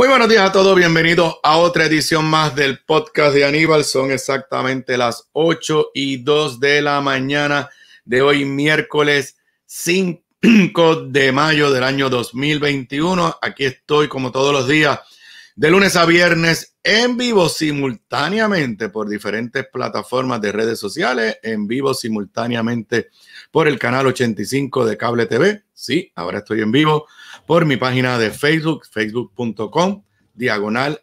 Muy buenos días a todos, bienvenidos a otra edición más del podcast de Aníbal. Son exactamente las 8 y 2 de la mañana de hoy, miércoles 5 de mayo del año 2021. Aquí estoy como todos los días, de lunes a viernes, en vivo simultáneamente por diferentes plataformas de redes sociales, en vivo simultáneamente por el canal 85 de Cable TV. Sí, ahora estoy en vivo por mi página de Facebook, facebook.com, diagonal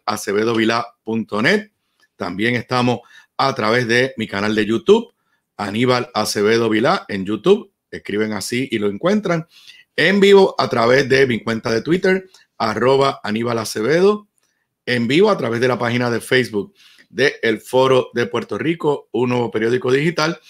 También estamos a través de mi canal de YouTube, Aníbal Acevedo Vila, en YouTube. Escriben así y lo encuentran. En vivo a través de mi cuenta de Twitter, arroba Aníbal Acevedo. En vivo a través de la página de Facebook de El Foro de Puerto Rico, un nuevo periódico digital.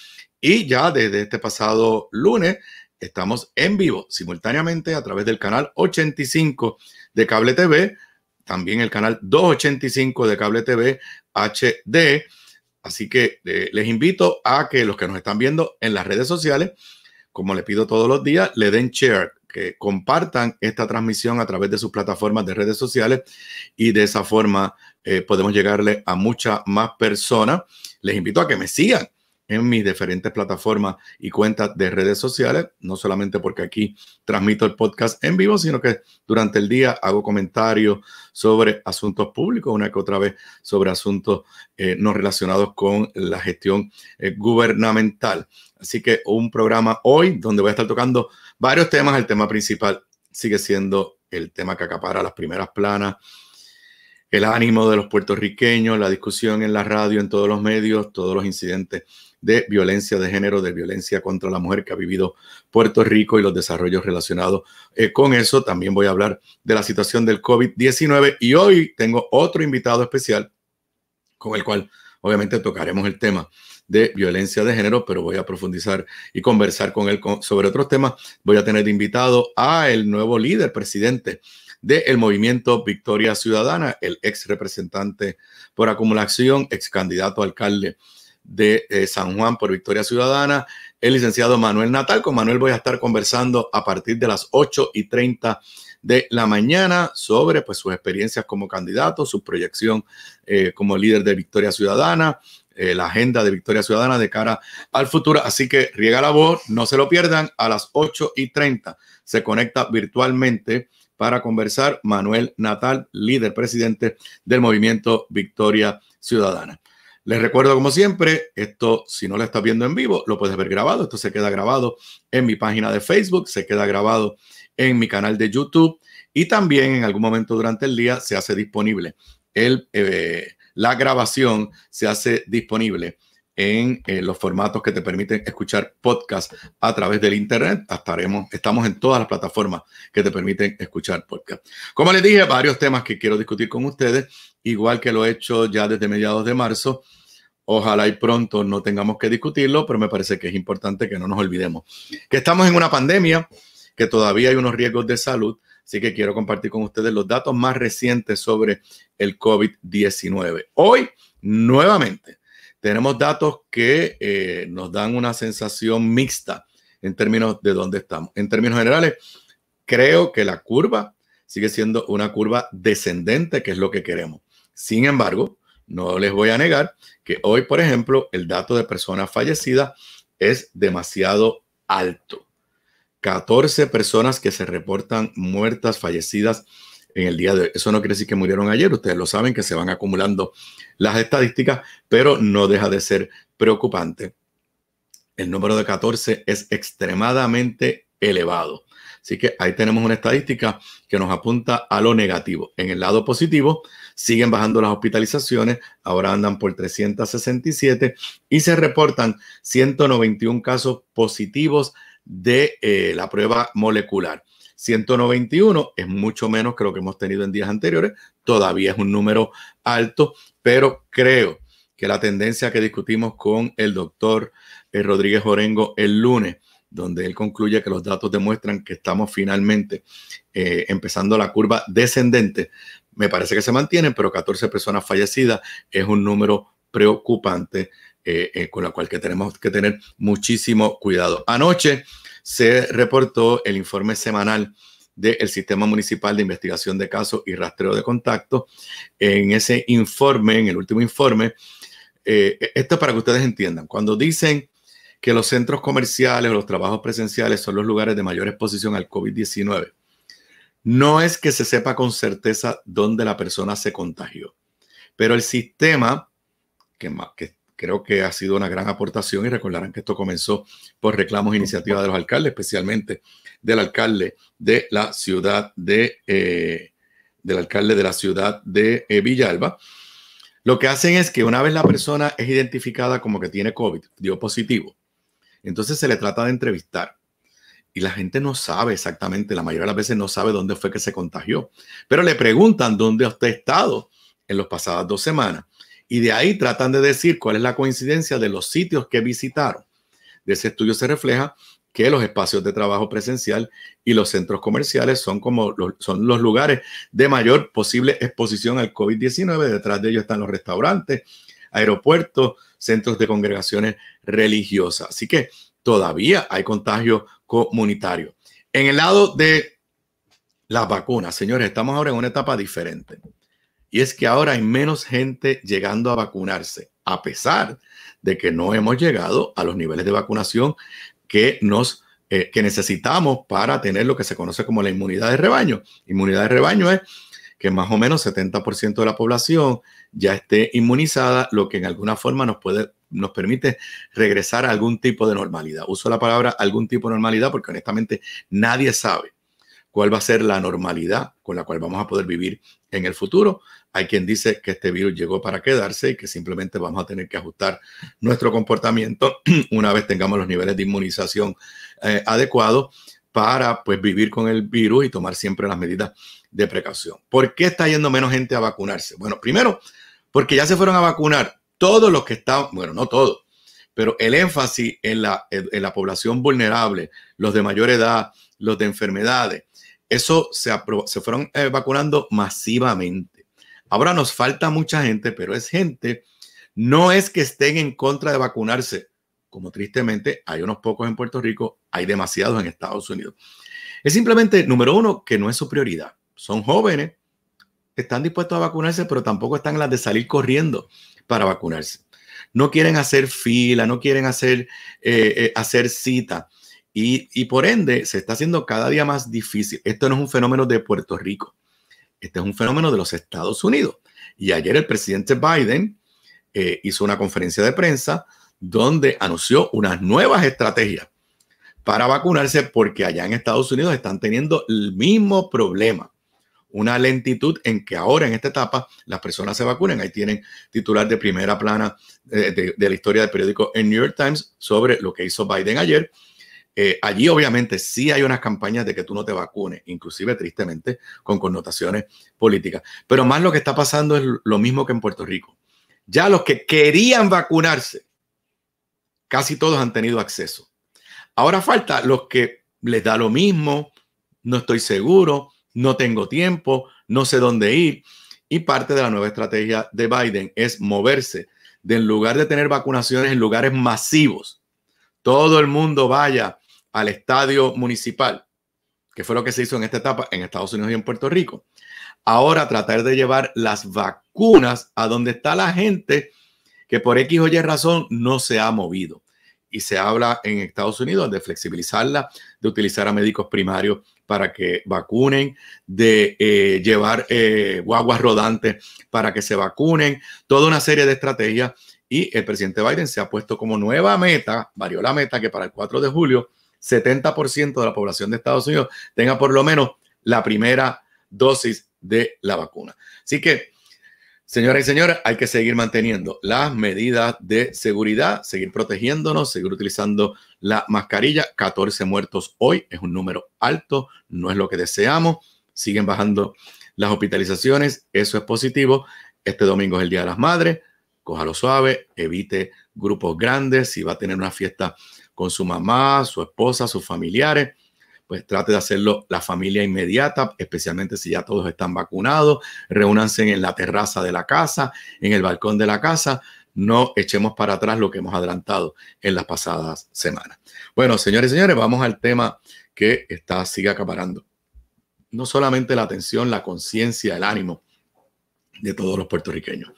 Y ya desde este pasado lunes Estamos en vivo simultáneamente a través del canal 85 de Cable TV, también el canal 285 de Cable TV HD. Así que eh, les invito a que los que nos están viendo en las redes sociales, como les pido todos los días, le den share, que compartan esta transmisión a través de sus plataformas de redes sociales y de esa forma eh, podemos llegarle a muchas más personas. Les invito a que me sigan en mis diferentes plataformas y cuentas de redes sociales, no solamente porque aquí transmito el podcast en vivo, sino que durante el día hago comentarios sobre asuntos públicos, una que otra vez sobre asuntos eh, no relacionados con la gestión eh, gubernamental. Así que un programa hoy donde voy a estar tocando varios temas. El tema principal sigue siendo el tema que acapara las primeras planas, el ánimo de los puertorriqueños, la discusión en la radio, en todos los medios, todos los incidentes de violencia de género, de violencia contra la mujer que ha vivido Puerto Rico y los desarrollos relacionados eh, con eso. También voy a hablar de la situación del COVID-19 y hoy tengo otro invitado especial con el cual obviamente tocaremos el tema de violencia de género, pero voy a profundizar y conversar con él sobre otros temas. Voy a tener invitado a el nuevo líder, presidente del movimiento Victoria Ciudadana, el ex representante por acumulación, ex candidato alcalde de eh, San Juan por Victoria Ciudadana, el licenciado Manuel Natal. Con Manuel voy a estar conversando a partir de las 8 y 30 de la mañana sobre pues, sus experiencias como candidato, su proyección eh, como líder de Victoria Ciudadana, eh, la agenda de Victoria Ciudadana de cara al futuro. Así que riega la voz, no se lo pierdan. A las 8 y 30 se conecta virtualmente para conversar Manuel Natal, líder presidente del movimiento Victoria Ciudadana. Les recuerdo, como siempre, esto, si no lo estás viendo en vivo, lo puedes ver grabado. Esto se queda grabado en mi página de Facebook, se queda grabado en mi canal de YouTube y también en algún momento durante el día se hace disponible. Eh, la grabación se hace disponible en eh, los formatos que te permiten escuchar podcast a través del internet. estamos en todas las plataformas que te permiten escuchar podcast. Como les dije, varios temas que quiero discutir con ustedes, igual que lo he hecho ya desde mediados de marzo. Ojalá y pronto no tengamos que discutirlo, pero me parece que es importante que no nos olvidemos que estamos en una pandemia, que todavía hay unos riesgos de salud, así que quiero compartir con ustedes los datos más recientes sobre el COVID-19. Hoy, nuevamente, tenemos datos que eh, nos dan una sensación mixta en términos de dónde estamos. En términos generales, creo que la curva sigue siendo una curva descendente, que es lo que queremos. Sin embargo, no les voy a negar que hoy, por ejemplo, el dato de personas fallecidas es demasiado alto. 14 personas que se reportan muertas, fallecidas en el día de hoy. Eso no quiere decir que murieron ayer, ustedes lo saben que se van acumulando las estadísticas, pero no deja de ser preocupante. El número de 14 es extremadamente elevado. Así que ahí tenemos una estadística que nos apunta a lo negativo. En el lado positivo, siguen bajando las hospitalizaciones, ahora andan por 367 y se reportan 191 casos positivos de eh, la prueba molecular. 191 es mucho menos que lo que hemos tenido en días anteriores, todavía es un número alto, pero creo que la tendencia que discutimos con el doctor eh, Rodríguez Orengo el lunes, donde él concluye que los datos demuestran que estamos finalmente eh, empezando la curva descendente, me parece que se mantienen, pero 14 personas fallecidas es un número preocupante eh, eh, con la cual que tenemos que tener muchísimo cuidado. Anoche se reportó el informe semanal del Sistema Municipal de Investigación de Casos y Rastreo de Contactos. En ese informe, en el último informe, eh, e-, esto es para que ustedes entiendan, cuando dicen que los centros comerciales o los trabajos presenciales son los lugares de mayor exposición al COVID-19, no es que se sepa con certeza dónde la persona se contagió, pero el sistema, que, creo que ha sido una gran aportación, y recordarán que esto comenzó por reclamos e iniciativas de los alcaldes, especialmente del alcalde de la ciudad de, eh, del alcalde de la ciudad de eh, Villalba, lo que hacen es que una vez la persona es identificada como que tiene COVID, dio positivo, entonces se le trata de entrevistar y la gente no sabe exactamente, la mayoría de las veces no sabe dónde fue que se contagió, pero le preguntan dónde usted ha estado en las pasadas dos semanas y de ahí tratan de decir cuál es la coincidencia de los sitios que visitaron. De ese estudio se refleja que los espacios de trabajo presencial y los centros comerciales son como los, son los lugares de mayor posible exposición al COVID-19. Detrás de ellos están los restaurantes, aeropuertos, centros de congregaciones religiosas. Así que todavía hay contagios comunitario. En el lado de las vacunas, señores, estamos ahora en una etapa diferente. Y es que ahora hay menos gente llegando a vacunarse, a pesar de que no hemos llegado a los niveles de vacunación que nos eh, necesitamos para tener lo que se conoce como la inmunidad de rebaño. Inmunidad de rebaño es que más o menos 70% de la población ya esté inmunizada, lo que en alguna forma nos puede nos permite regresar a algún tipo de normalidad. Uso la palabra algún tipo de normalidad porque honestamente nadie sabe cuál va a ser la normalidad con la cual vamos a poder vivir en el futuro. Hay quien dice que este virus llegó para quedarse y que simplemente vamos a tener que ajustar nuestro comportamiento una vez tengamos los niveles de inmunización eh, adecuados para pues vivir con el virus y tomar siempre las medidas de precaución. ¿Por qué está yendo menos gente a vacunarse? Bueno, primero, porque ya se fueron a vacunar todos los que están, bueno, no todo, pero el énfasis en la, población vulnerable, los de mayor edad, los de enfermedades, eso se, se fueron vacunando masivamente. Ahora nos falta mucha gente, pero es gente, no es que estén en contra de vacunarse, como tristemente hay unos pocos en Puerto Rico, hay demasiados en Estados Unidos. Es simplemente, número uno, que no es su prioridad. Son jóvenes, están dispuestos a vacunarse, pero tampoco están las de salir corriendo para vacunarse. No quieren hacer fila, no quieren hacer, eh, eh, hacer cita. Y, por ende, se está haciendo cada día más difícil. Esto no es un fenómeno de Puerto Rico. Este es un fenómeno de los Estados Unidos. Y ayer el presidente Biden eh, hizo una conferencia de prensa donde anunció unas nuevas estrategias para vacunarse porque allá en Estados Unidos están teniendo el mismo problema una lentitud en que ahora, en esta etapa, las personas se vacunen. Ahí tienen titular de primera plana eh, de, la historia del periódico en New York Times sobre lo que hizo Biden ayer. Eh, allí obviamente sí hay unas campañas de que tú no te vacunes, inclusive tristemente con connotaciones políticas. Pero más lo que está pasando es lo mismo que en Puerto Rico. Ya los que querían vacunarse, casi todos han tenido acceso. Ahora falta los que les da lo mismo, no estoy seguro, no tengo tiempo, no sé dónde ir. Y parte de la nueva estrategia de Biden es moverse de en lugar de tener vacunaciones en lugares masivos, todo el mundo vaya al estadio municipal, que fue lo que se hizo en esta etapa en Estados Unidos y en Puerto Rico. Ahora tratar de llevar las vacunas a donde está la gente que por X o Y razón no se ha movido. Y se habla en Estados Unidos de flexibilizarla, de utilizar a médicos primarios para que vacunen, de eh, llevar eh, guaguas rodantes para que se vacunen, toda una serie de estrategias. Y el presidente Biden se ha puesto como nueva meta, varió la meta, que para el 4 de julio 70% de la población de Estados Unidos tenga por lo menos la primera dosis de la vacuna. Así que Señoras y señores, hay que seguir manteniendo las medidas de seguridad, seguir protegiéndonos, seguir utilizando la mascarilla. 14 muertos hoy es un número alto, no es lo que deseamos. Siguen bajando las hospitalizaciones, eso es positivo. Este domingo es el Día de las Madres, lo suave, evite grupos grandes, si va a tener una fiesta con su mamá, su esposa, sus familiares, pues trate de hacerlo la familia inmediata, especialmente si ya todos están vacunados, reúnanse en la terraza de la casa, en el balcón de la casa, no echemos para atrás lo que hemos adelantado en las pasadas semanas. Bueno, señores y señores, vamos al tema que está, sigue acaparando no solamente la atención, la conciencia, el ánimo de todos los puertorriqueños.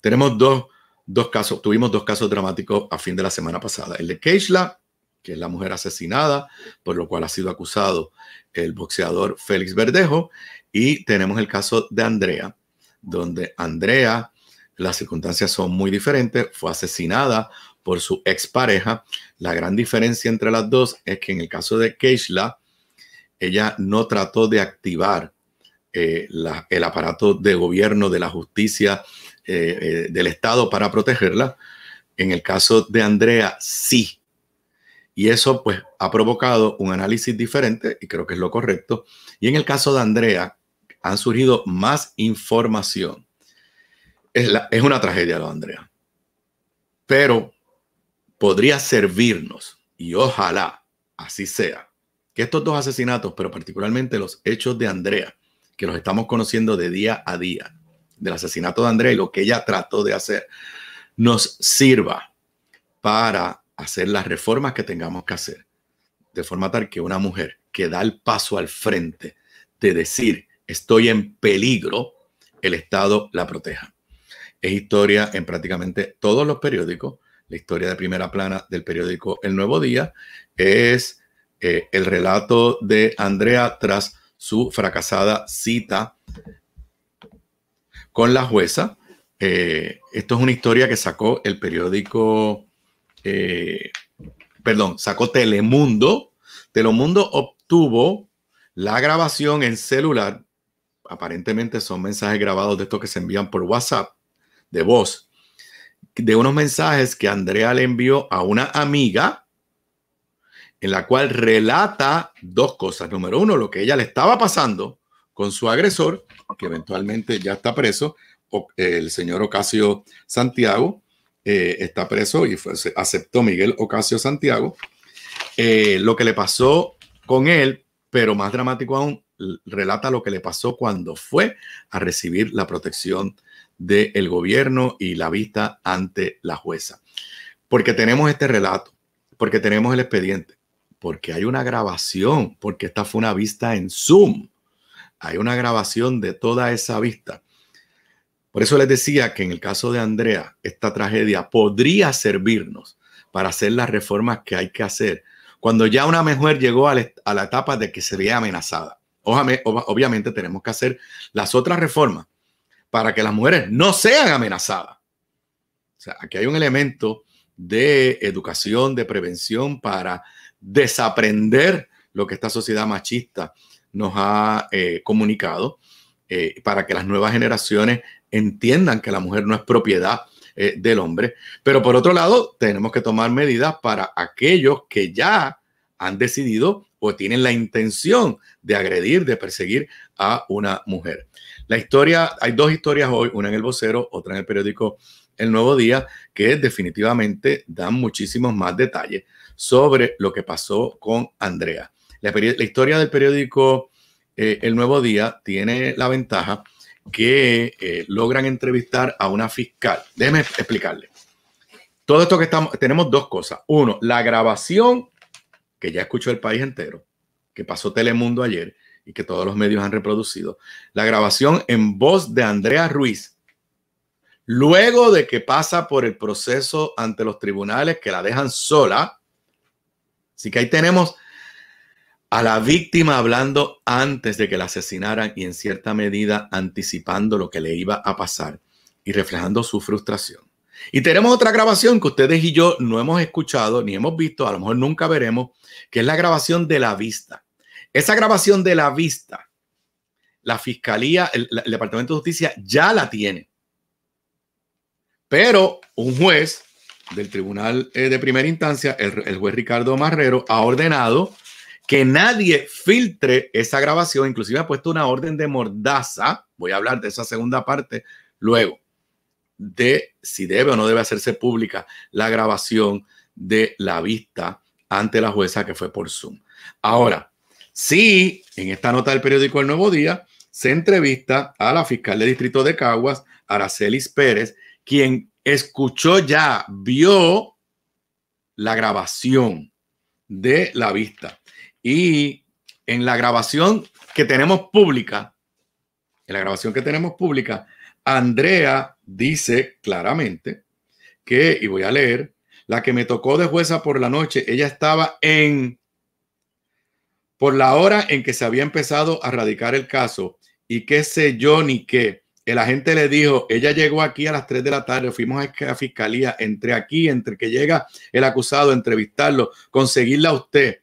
Tenemos dos, dos casos, tuvimos dos casos dramáticos a fin de la semana pasada, el de Keishla que es la mujer asesinada, por lo cual ha sido acusado el boxeador Félix Verdejo. Y tenemos el caso de Andrea, donde Andrea, las circunstancias son muy diferentes, fue asesinada por su expareja. La gran diferencia entre las dos es que en el caso de Keishla, ella no trató de activar eh, el aparato de gobierno de la justicia eh, eh, del Estado para protegerla. En el caso de Andrea, sí y eso pues ha provocado un análisis diferente y creo que es lo correcto. Y en el caso de Andrea han surgido más información. Es, es una tragedia lo de Andrea. Pero podría servirnos y ojalá así sea que estos dos asesinatos, pero particularmente los hechos de Andrea, que los estamos conociendo de día a día, del asesinato de Andrea y lo que ella trató de hacer, nos sirva para hacer las reformas que tengamos que hacer, de forma tal que una mujer que da el paso al frente de decir estoy en peligro, el Estado la proteja. Es historia en prácticamente todos los periódicos. La historia de primera plana del periódico El Nuevo Día es eh, el relato de Andrea tras su fracasada cita con la jueza. Eh, esto es una historia que sacó el periódico eh, perdón, sacó Telemundo. Telemundo obtuvo la grabación en celular. Aparentemente son mensajes grabados de estos que se envían por WhatsApp, de voz, de unos mensajes que Andrea le envió a una amiga en la cual relata dos cosas. Número uno, lo que ella le estaba pasando con su agresor, que eventualmente ya está preso, el señor Ocasio Santiago, eh, está preso y fue, aceptó Miguel Ocasio Santiago. Eh, lo que le pasó con él, pero más dramático aún, relata lo que le pasó cuando fue a recibir la protección del gobierno y la vista ante la jueza. Porque tenemos este relato, porque tenemos el expediente, porque hay una grabación, porque esta fue una vista en Zoom. Hay una grabación de toda esa vista. Por eso les decía que en el caso de Andrea, esta tragedia podría servirnos para hacer las reformas que hay que hacer cuando ya una mujer llegó a la etapa de que se ve amenazada. Obviamente tenemos que hacer las otras reformas para que las mujeres no sean amenazadas. O sea, aquí hay un elemento de educación, de prevención para desaprender lo que esta sociedad machista nos ha eh, comunicado eh, para que las nuevas generaciones entiendan que la mujer no es propiedad eh, del hombre. Pero por otro lado, tenemos que tomar medidas para aquellos que ya han decidido o tienen la intención de agredir, de perseguir a una mujer. La historia, hay dos historias hoy, una en el vocero, otra en el periódico El Nuevo Día, que definitivamente dan muchísimos más detalles sobre lo que pasó con Andrea. la historia del periódico eh, el nuevo día tiene la ventaja que eh, logran entrevistar a una fiscal. Déjeme explicarle. Todo esto que estamos, tenemos dos cosas. Uno, la grabación que ya escuchó el país entero, que pasó Telemundo ayer y que todos los medios han reproducido. La grabación en voz de Andrea Ruiz, luego de que pasa por el proceso ante los tribunales que la dejan sola. Así que ahí tenemos a la víctima hablando antes de que la asesinaran y en cierta medida anticipando lo que le iba a pasar y reflejando su frustración. Y tenemos otra grabación que ustedes y yo no hemos escuchado ni hemos visto, a lo mejor nunca veremos, que es la grabación de la vista. Esa grabación de la vista, la Fiscalía, el, Departamento de Justicia ya la tiene. Pero un juez del Tribunal eh, de Primera Instancia, el, el juez Ricardo Marrero, ha ordenado que nadie filtre esa grabación, inclusive ha puesto una orden de mordaza, voy a hablar de esa segunda parte luego, de si debe o no debe hacerse pública la grabación de la vista ante la jueza que fue por Zoom. Ahora, sí, en esta nota del periódico El Nuevo Día se entrevista a la fiscal del distrito de Caguas, Aracelis Pérez, quien escuchó ya, vio la grabación de la vista. Y en la grabación que tenemos pública, en la grabación que tenemos pública, Andrea dice claramente que, y voy a leer, la que me tocó de jueza por la noche, ella estaba en, por la hora en que se había empezado a radicar el caso, y qué sé yo ni qué. El agente le dijo, ella llegó aquí a las 3 de la tarde, fuimos a la fiscalía, entre aquí, entre que llega el acusado, entrevistarlo, conseguirla a usted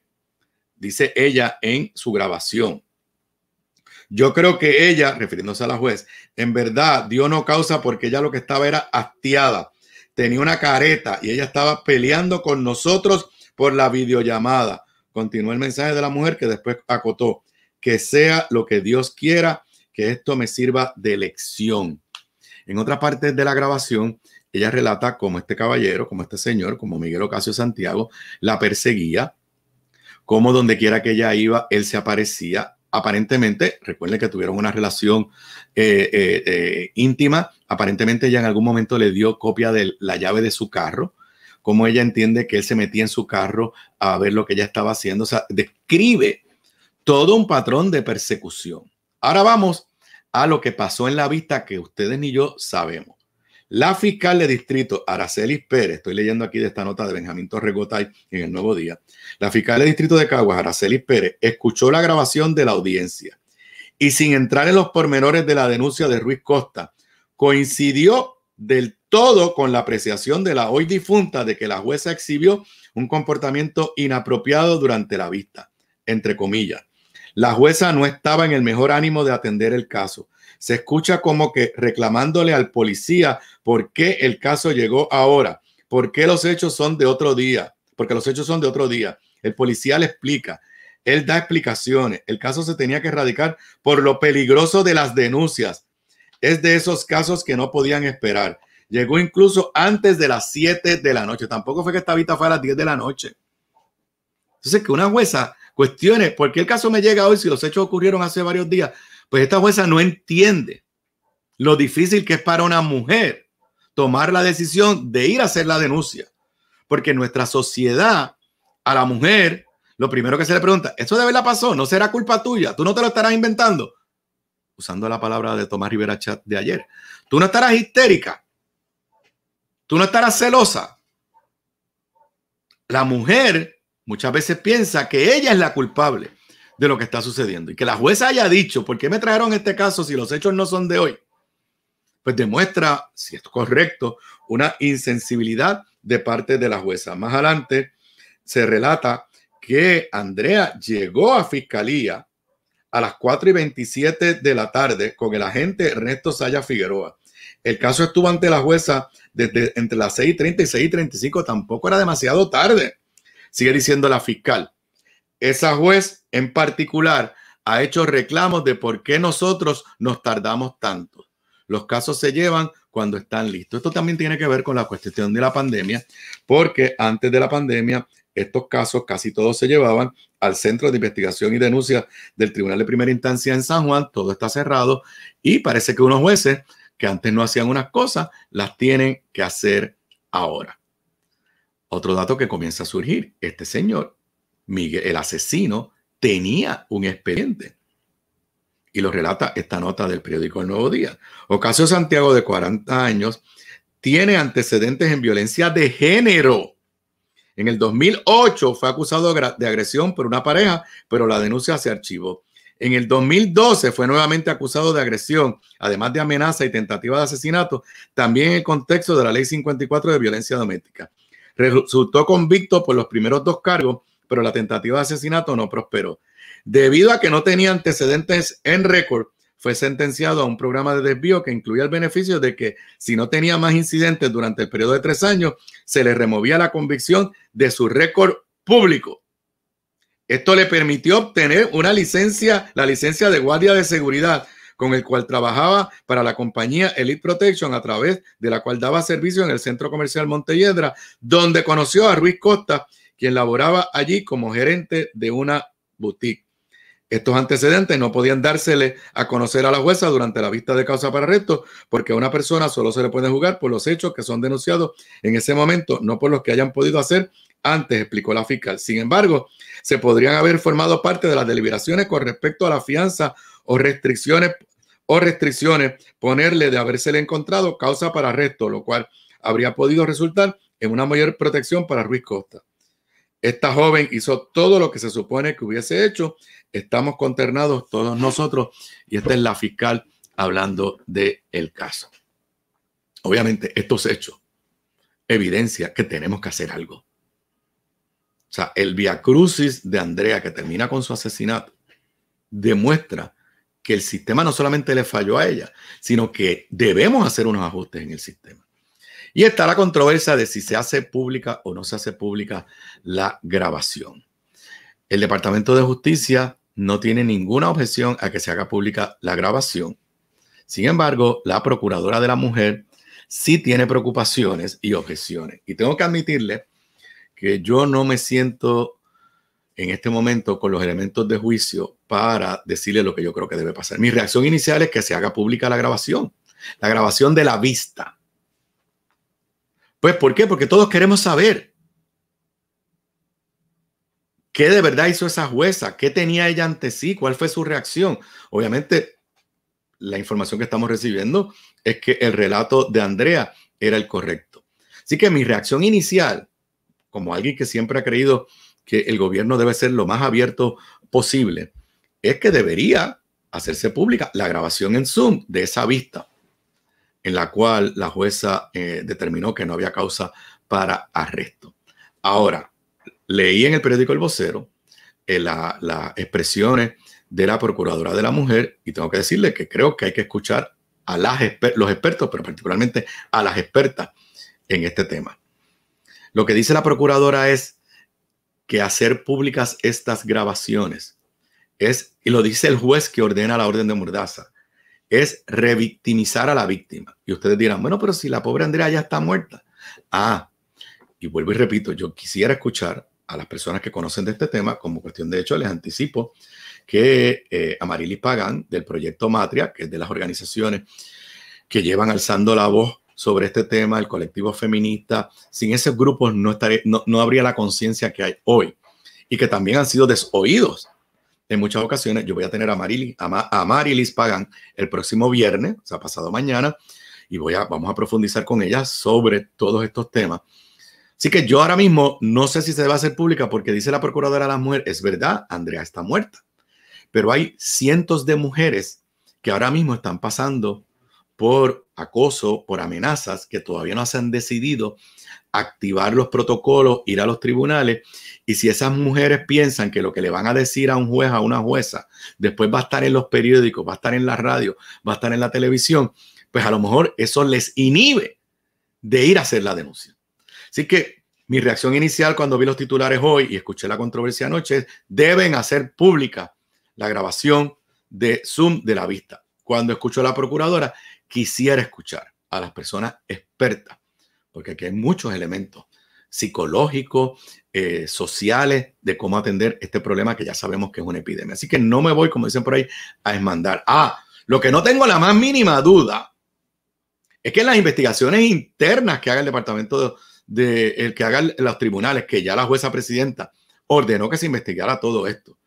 dice ella en su grabación. Yo creo que ella, refiriéndose a la juez, en verdad dio no causa porque ella lo que estaba era hastiada, tenía una careta y ella estaba peleando con nosotros por la videollamada. Continúa el mensaje de la mujer que después acotó, que sea lo que Dios quiera, que esto me sirva de lección. En otra parte de la grabación, ella relata cómo este caballero, como este señor, como Miguel Ocasio Santiago, la perseguía, como donde quiera que ella iba, él se aparecía. Aparentemente, recuerden que tuvieron una relación eh, eh, eh, íntima, aparentemente ella en algún momento le dio copia de la llave de su carro, Como ella entiende que él se metía en su carro a ver lo que ella estaba haciendo. O sea, describe todo un patrón de persecución. Ahora vamos a lo que pasó en la vista que ustedes ni yo sabemos. La fiscal de distrito Araceli Pérez, estoy leyendo aquí de esta nota de Benjamín Torregotay en el Nuevo Día, la fiscal de distrito de Caguas, Araceli Pérez, escuchó la grabación de la audiencia y sin entrar en los pormenores de la denuncia de Ruiz Costa, coincidió del todo con la apreciación de la hoy difunta de que la jueza exhibió un comportamiento inapropiado durante la vista, entre comillas. La jueza no estaba en el mejor ánimo de atender el caso se escucha como que reclamándole al policía por qué el caso llegó ahora, por qué los hechos son de otro día, porque los hechos son de otro día. El policía le explica, él da explicaciones, el caso se tenía que erradicar por lo peligroso de las denuncias. Es de esos casos que no podían esperar. Llegó incluso antes de las 7 de la noche. Tampoco fue que esta vista fue a las 10 de la noche. Entonces, que una jueza cuestione ¿por qué el caso me llega hoy si los hechos ocurrieron hace varios días? Pues esta jueza no entiende lo difícil que es para una mujer tomar la decisión de ir a hacer la denuncia. Porque en nuestra sociedad, a la mujer, lo primero que se le pregunta, ¿eso de verdad pasó? ¿No será culpa tuya? ¿Tú no te lo estarás inventando? Usando la palabra de Tomás Rivera Chat de ayer. ¿Tú no estarás histérica? ¿Tú no estarás celosa? La mujer muchas veces piensa que ella es la culpable de lo que está sucediendo. Y que la jueza haya dicho, ¿por qué me trajeron este caso si los hechos no son de hoy? Pues demuestra, si es correcto, una insensibilidad de parte de la jueza. Más adelante se relata que Andrea llegó a fiscalía a las 4 y 27 de la tarde con el agente Ernesto Saya Figueroa. El caso estuvo ante la jueza desde entre las 6 y 30 y Tampoco era demasiado tarde, sigue diciendo la fiscal. Esa juez en particular ha hecho reclamos de por qué nosotros nos tardamos tanto. Los casos se llevan cuando están listos. Esto también tiene que ver con la cuestión de la pandemia, porque antes de la pandemia estos casos casi todos se llevaban al Centro de Investigación y Denuncia del Tribunal de Primera Instancia en San Juan, todo está cerrado y parece que unos jueces que antes no hacían unas cosas, las tienen que hacer ahora. Otro dato que comienza a surgir, este señor Miguel, el asesino tenía un expediente. Y lo relata esta nota del periódico El Nuevo Día. Ocasio Santiago, de 40 años, tiene antecedentes en violencia de género. En el 2008 fue acusado de agresión por una pareja, pero la denuncia se archivó. En el 2012 fue nuevamente acusado de agresión, además de amenaza y tentativa de asesinato, también en el contexto de la Ley 54 de violencia doméstica. Resultó convicto por los primeros dos cargos pero la tentativa de asesinato no prosperó. Debido a que no tenía antecedentes en récord, fue sentenciado a un programa de desvío que incluía el beneficio de que si no tenía más incidentes durante el periodo de tres años, se le removía la convicción de su récord público. Esto le permitió obtener una licencia, la licencia de guardia de seguridad, con el cual trabajaba para la compañía Elite Protection, a través de la cual daba servicio en el centro comercial Montelledra, donde conoció a Ruiz Costa, quien laboraba allí como gerente de una boutique. Estos antecedentes no podían dársele a conocer a la jueza durante la vista de causa para arresto, porque a una persona solo se le puede juzgar por los hechos que son denunciados en ese momento, no por los que hayan podido hacer antes, explicó la fiscal. Sin embargo, se podrían haber formado parte de las deliberaciones con respecto a la fianza o restricciones o restricciones ponerle de habérsele encontrado causa para arresto, lo cual habría podido resultar en una mayor protección para Ruiz Costa. Esta joven hizo todo lo que se supone que hubiese hecho. Estamos conternados todos nosotros y esta es la fiscal hablando del el caso. Obviamente, estos hechos evidencia que tenemos que hacer algo. O sea, el viacrucis de Andrea que termina con su asesinato demuestra que el sistema no solamente le falló a ella, sino que debemos hacer unos ajustes en el sistema. Y está la controversia de si se hace pública o no se hace pública la grabación. El Departamento de Justicia no tiene ninguna objeción a que se haga pública la grabación. Sin embargo, la Procuradora de la Mujer sí tiene preocupaciones y objeciones. Y tengo que admitirle que yo no me siento en este momento con los elementos de juicio para decirle lo que yo creo que debe pasar. Mi reacción inicial es que se haga pública la grabación, la grabación de la vista. Pues ¿por qué? Porque todos queremos saber qué de verdad hizo esa jueza, qué tenía ella ante sí, cuál fue su reacción. Obviamente, la información que estamos recibiendo es que el relato de Andrea era el correcto. Así que mi reacción inicial, como alguien que siempre ha creído que el gobierno debe ser lo más abierto posible, es que debería hacerse pública la grabación en Zoom de esa vista en la cual la jueza eh, determinó que no había causa para arresto. Ahora, leí en el periódico El Vocero eh, las expresiones de la Procuradora de la Mujer y tengo que decirle que creo que hay que escuchar a los expertos, pero particularmente a las expertas en este tema. Lo que dice la Procuradora es que hacer públicas estas grabaciones es, y lo dice el juez que ordena la orden de Mordaza, es revictimizar a la víctima. Y ustedes dirán, bueno, pero si la pobre Andrea ya está muerta. Ah, y vuelvo y repito, yo quisiera escuchar a las personas que conocen de este tema, como cuestión de hecho, les anticipo que eh, Amarilis Pagán, del proyecto Matria, que es de las organizaciones que llevan alzando la voz sobre este tema, el colectivo feminista, sin esos grupos no, no habría la conciencia que hay hoy y que también han sido desoídos en muchas ocasiones, yo voy a tener a Marilis, a, a el próximo viernes, o sea, pasado mañana, y voy a, vamos a profundizar con ella sobre todos estos temas. Así que yo ahora mismo no sé si se va a hacer pública porque dice la Procuradora de la Mujer, es verdad, Andrea está muerta, pero hay cientos de mujeres que ahora mismo están pasando por acoso, por amenazas, que todavía no se han decidido activar los protocolos, ir a los tribunales. Y si esas mujeres piensan que lo que le van a decir a un juez, a una jueza, después va a estar en los periódicos, va a estar en la radio, va a estar en la televisión, pues a lo mejor eso les inhibe de ir a hacer la denuncia. Así que mi reacción inicial cuando vi los titulares hoy y escuché la controversia anoche es, deben hacer pública la grabación de Zoom de la vista. Cuando escucho a la procuradora, quisiera escuchar a las personas expertas porque aquí hay muchos elementos psicológicos, eh, sociales, de cómo atender este problema que ya sabemos que es una epidemia. Así que no me voy, como dicen por ahí, a esmandar. Ah, lo que no tengo la más mínima duda es que en las investigaciones internas que haga el departamento de, el que hagan los tribunales, que ya la jueza presidenta ordenó que se investigara todo esto,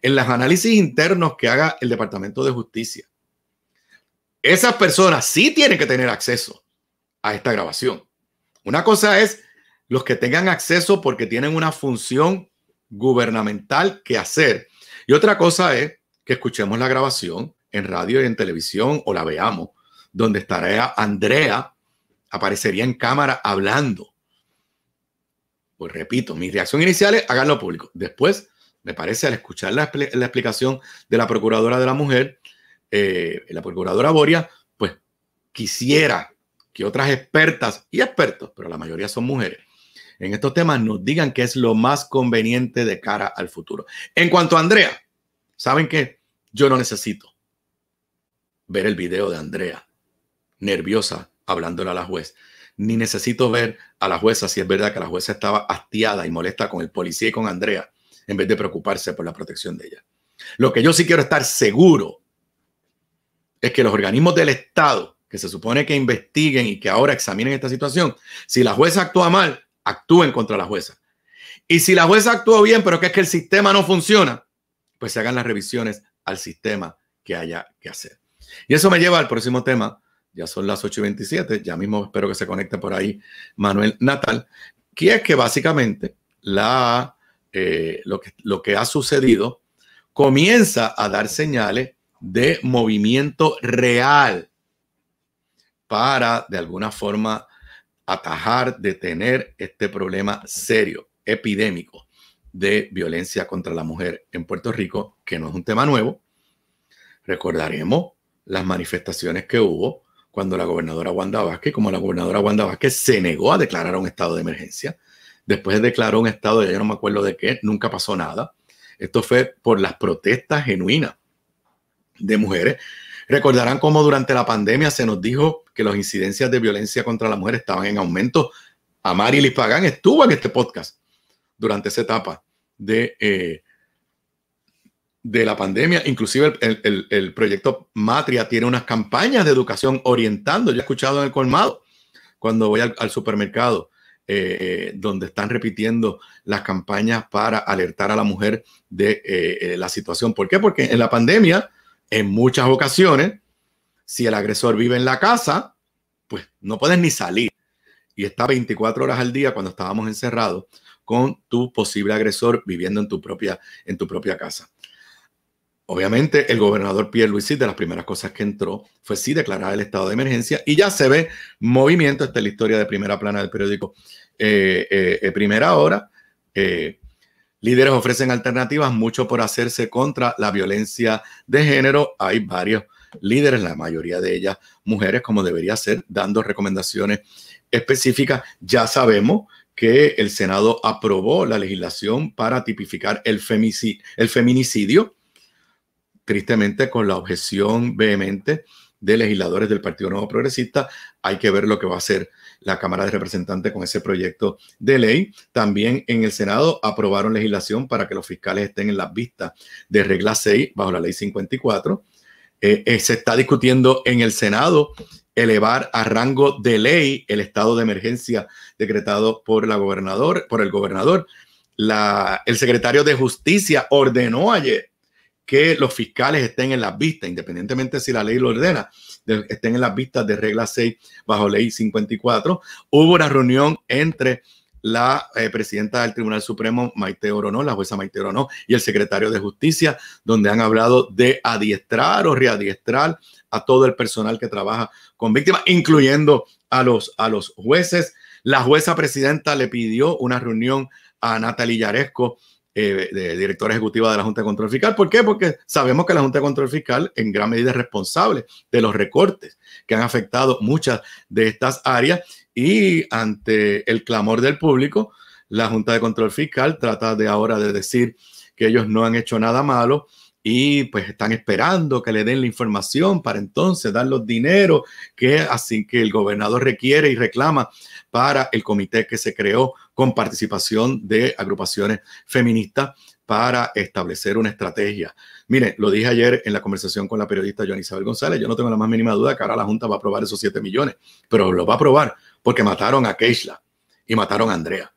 en los análisis internos que haga el departamento de justicia, esas personas sí tienen que tener acceso a esta grabación. Una cosa es los que tengan acceso porque tienen una función gubernamental que hacer. Y otra cosa es que escuchemos la grabación en radio y en televisión o la veamos, donde estaría Andrea, aparecería en cámara hablando. Pues repito, mis reacciones iniciales, háganlo público. Después, me parece, al escuchar la, explicación de la Procuradora de la Mujer, eh, la Procuradora Boria, pues quisiera que otras expertas y expertos, pero la mayoría son mujeres, en estos temas nos digan qué es lo más conveniente de cara al futuro. En cuanto a Andrea, ¿saben qué? Yo no necesito ver el video de Andrea nerviosa hablándole a la juez. Ni necesito ver a la jueza si es verdad que la jueza estaba hastiada y molesta con el policía y con Andrea en vez de preocuparse por la protección de ella. Lo que yo sí quiero estar seguro es que los organismos del Estado que se supone que investiguen y que ahora examinen esta situación, si la jueza actúa mal, actúen contra la jueza. Y si la jueza actúa bien, pero que es que el sistema no funciona, pues se hagan las revisiones al sistema que haya que hacer. Y eso me lleva al próximo tema. Ya son las 8 y 27. Ya mismo espero que se conecte por ahí Manuel Natal. Que es que básicamente la, eh, lo, que, lo que ha sucedido comienza a dar señales de movimiento real para de alguna forma atajar, detener este problema serio, epidémico de violencia contra la mujer en Puerto Rico, que no es un tema nuevo. Recordaremos las manifestaciones que hubo cuando la gobernadora Wanda Vázquez, como la gobernadora Wanda Vázquez se negó a declarar un estado de emergencia, después declaró un estado, ya no me acuerdo de qué, nunca pasó nada. Esto fue por las protestas genuinas de mujeres. Recordarán cómo durante la pandemia se nos dijo que las incidencias de violencia contra la mujer estaban en aumento. Amari Lispagán estuvo en este podcast durante esa etapa de, eh, de la pandemia. Inclusive el, proyecto Matria tiene unas campañas de educación orientando. Yo he escuchado en el colmado, cuando voy al, supermercado, eh, donde están repitiendo las campañas para alertar a la mujer de eh, la situación. ¿Por qué? Porque en la pandemia, en muchas ocasiones, si el agresor vive en la casa, pues no puedes ni salir. Y está 24 horas al día cuando estábamos encerrados con tu posible agresor viviendo en tu propia, en tu propia casa. Obviamente, el gobernador Pierre Luis de las primeras cosas que entró, fue sí declarar el estado de emergencia y ya se ve movimiento. Esta es la historia de primera plana del periódico eh, eh, eh, Primera Hora. líderes ofrecen alternativas, mucho por hacerse contra la violencia de género. Hay varios líderes, la mayoría de ellas mujeres, como debería ser, dando recomendaciones específicas. Ya sabemos que el Senado aprobó la legislación para tipificar el, feminicidio, tristemente con la objeción vehemente de legisladores del Partido Nuevo Progresista. Hay que ver lo que va a hacer la Cámara de Representantes con ese proyecto de ley. También en el Senado aprobaron legislación para que los fiscales estén en las vistas de regla 6 bajo la ley 54. Eh, eh, se está discutiendo en el Senado elevar a rango de ley el estado de emergencia decretado por, la gobernador, por el gobernador. el secretario de Justicia ordenó ayer que los fiscales estén en las vistas, independientemente si la ley lo ordena, estén en las vistas de regla 6 bajo ley 54. Hubo una reunión entre la eh, presidenta del Tribunal Supremo, Maite Orono, la jueza Maite Orono, y el secretario de Justicia, donde han hablado de adiestrar o readiestrar a todo el personal que trabaja con víctimas, incluyendo a los, a los jueces. La jueza presidenta le pidió una reunión a Natalie Yaresco, eh, directora ejecutiva de la Junta de Control Fiscal. ¿Por qué? Porque sabemos que la Junta de Control Fiscal en gran medida es responsable de los recortes que han afectado muchas de estas áreas y ante el clamor del público, la Junta de Control Fiscal trata de ahora de decir que ellos no han hecho nada malo y pues están esperando que le den la información para entonces dar los dineros que así que el gobernador requiere y reclama para el comité que se creó con participación de agrupaciones feministas para establecer una estrategia. Mire, lo dije ayer en la conversación con la periodista Joan Isabel González, yo no tengo la más mínima duda que ahora la Junta va a aprobar esos 7 millones, pero lo va a aprobar porque mataron a Keisla y mataron a Andrea.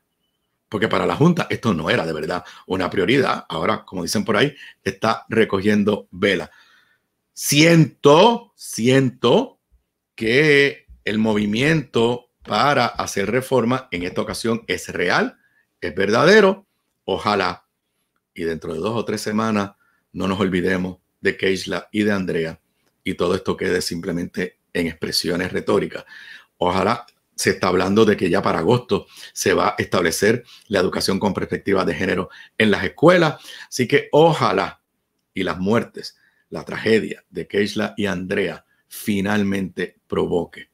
Porque para la Junta esto no era de verdad una prioridad. Ahora, como dicen por ahí, está recogiendo vela. Siento, siento que el movimiento para hacer reforma en esta ocasión es real, es verdadero. Ojalá y dentro de dos o tres semanas no nos olvidemos de Keisla y de Andrea y todo esto quede simplemente en expresiones retóricas. Ojalá se está hablando de que ya para agosto se va a establecer la educación con perspectiva de género en las escuelas. Así que ojalá y las muertes, la tragedia de Keishla y Andrea finalmente provoque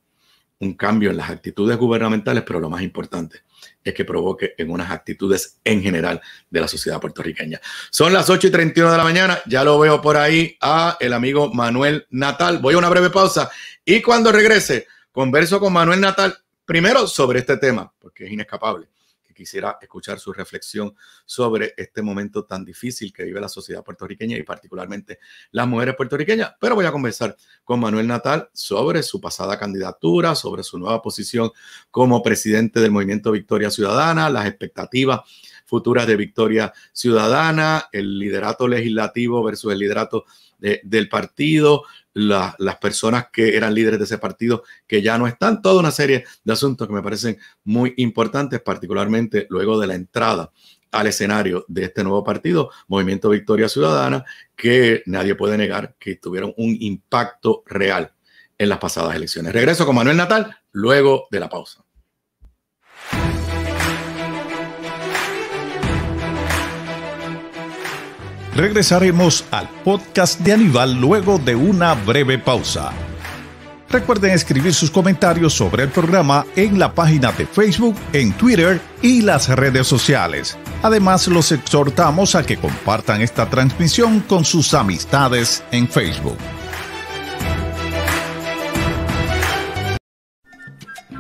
un cambio en las actitudes gubernamentales, pero lo más importante es que provoque en unas actitudes en general de la sociedad puertorriqueña. Son las 8 y 31 de la mañana, ya lo veo por ahí a el amigo Manuel Natal. Voy a una breve pausa y cuando regrese, converso con Manuel Natal Primero, sobre este tema, porque es inescapable que quisiera escuchar su reflexión sobre este momento tan difícil que vive la sociedad puertorriqueña y particularmente las mujeres puertorriqueñas. Pero voy a conversar con Manuel Natal sobre su pasada candidatura, sobre su nueva posición como presidente del movimiento Victoria Ciudadana, las expectativas futuras de Victoria Ciudadana, el liderato legislativo versus el liderato del partido, las personas que eran líderes de ese partido, que ya no están, toda una serie de asuntos que me parecen muy importantes, particularmente luego de la entrada al escenario de este nuevo partido, Movimiento Victoria Ciudadana, que nadie puede negar que tuvieron un impacto real en las pasadas elecciones. Regreso con Manuel Natal luego de la pausa. Regresaremos al podcast de Aníbal luego de una breve pausa. Recuerden escribir sus comentarios sobre el programa en la página de Facebook, en Twitter y las redes sociales. Además, los exhortamos a que compartan esta transmisión con sus amistades en Facebook.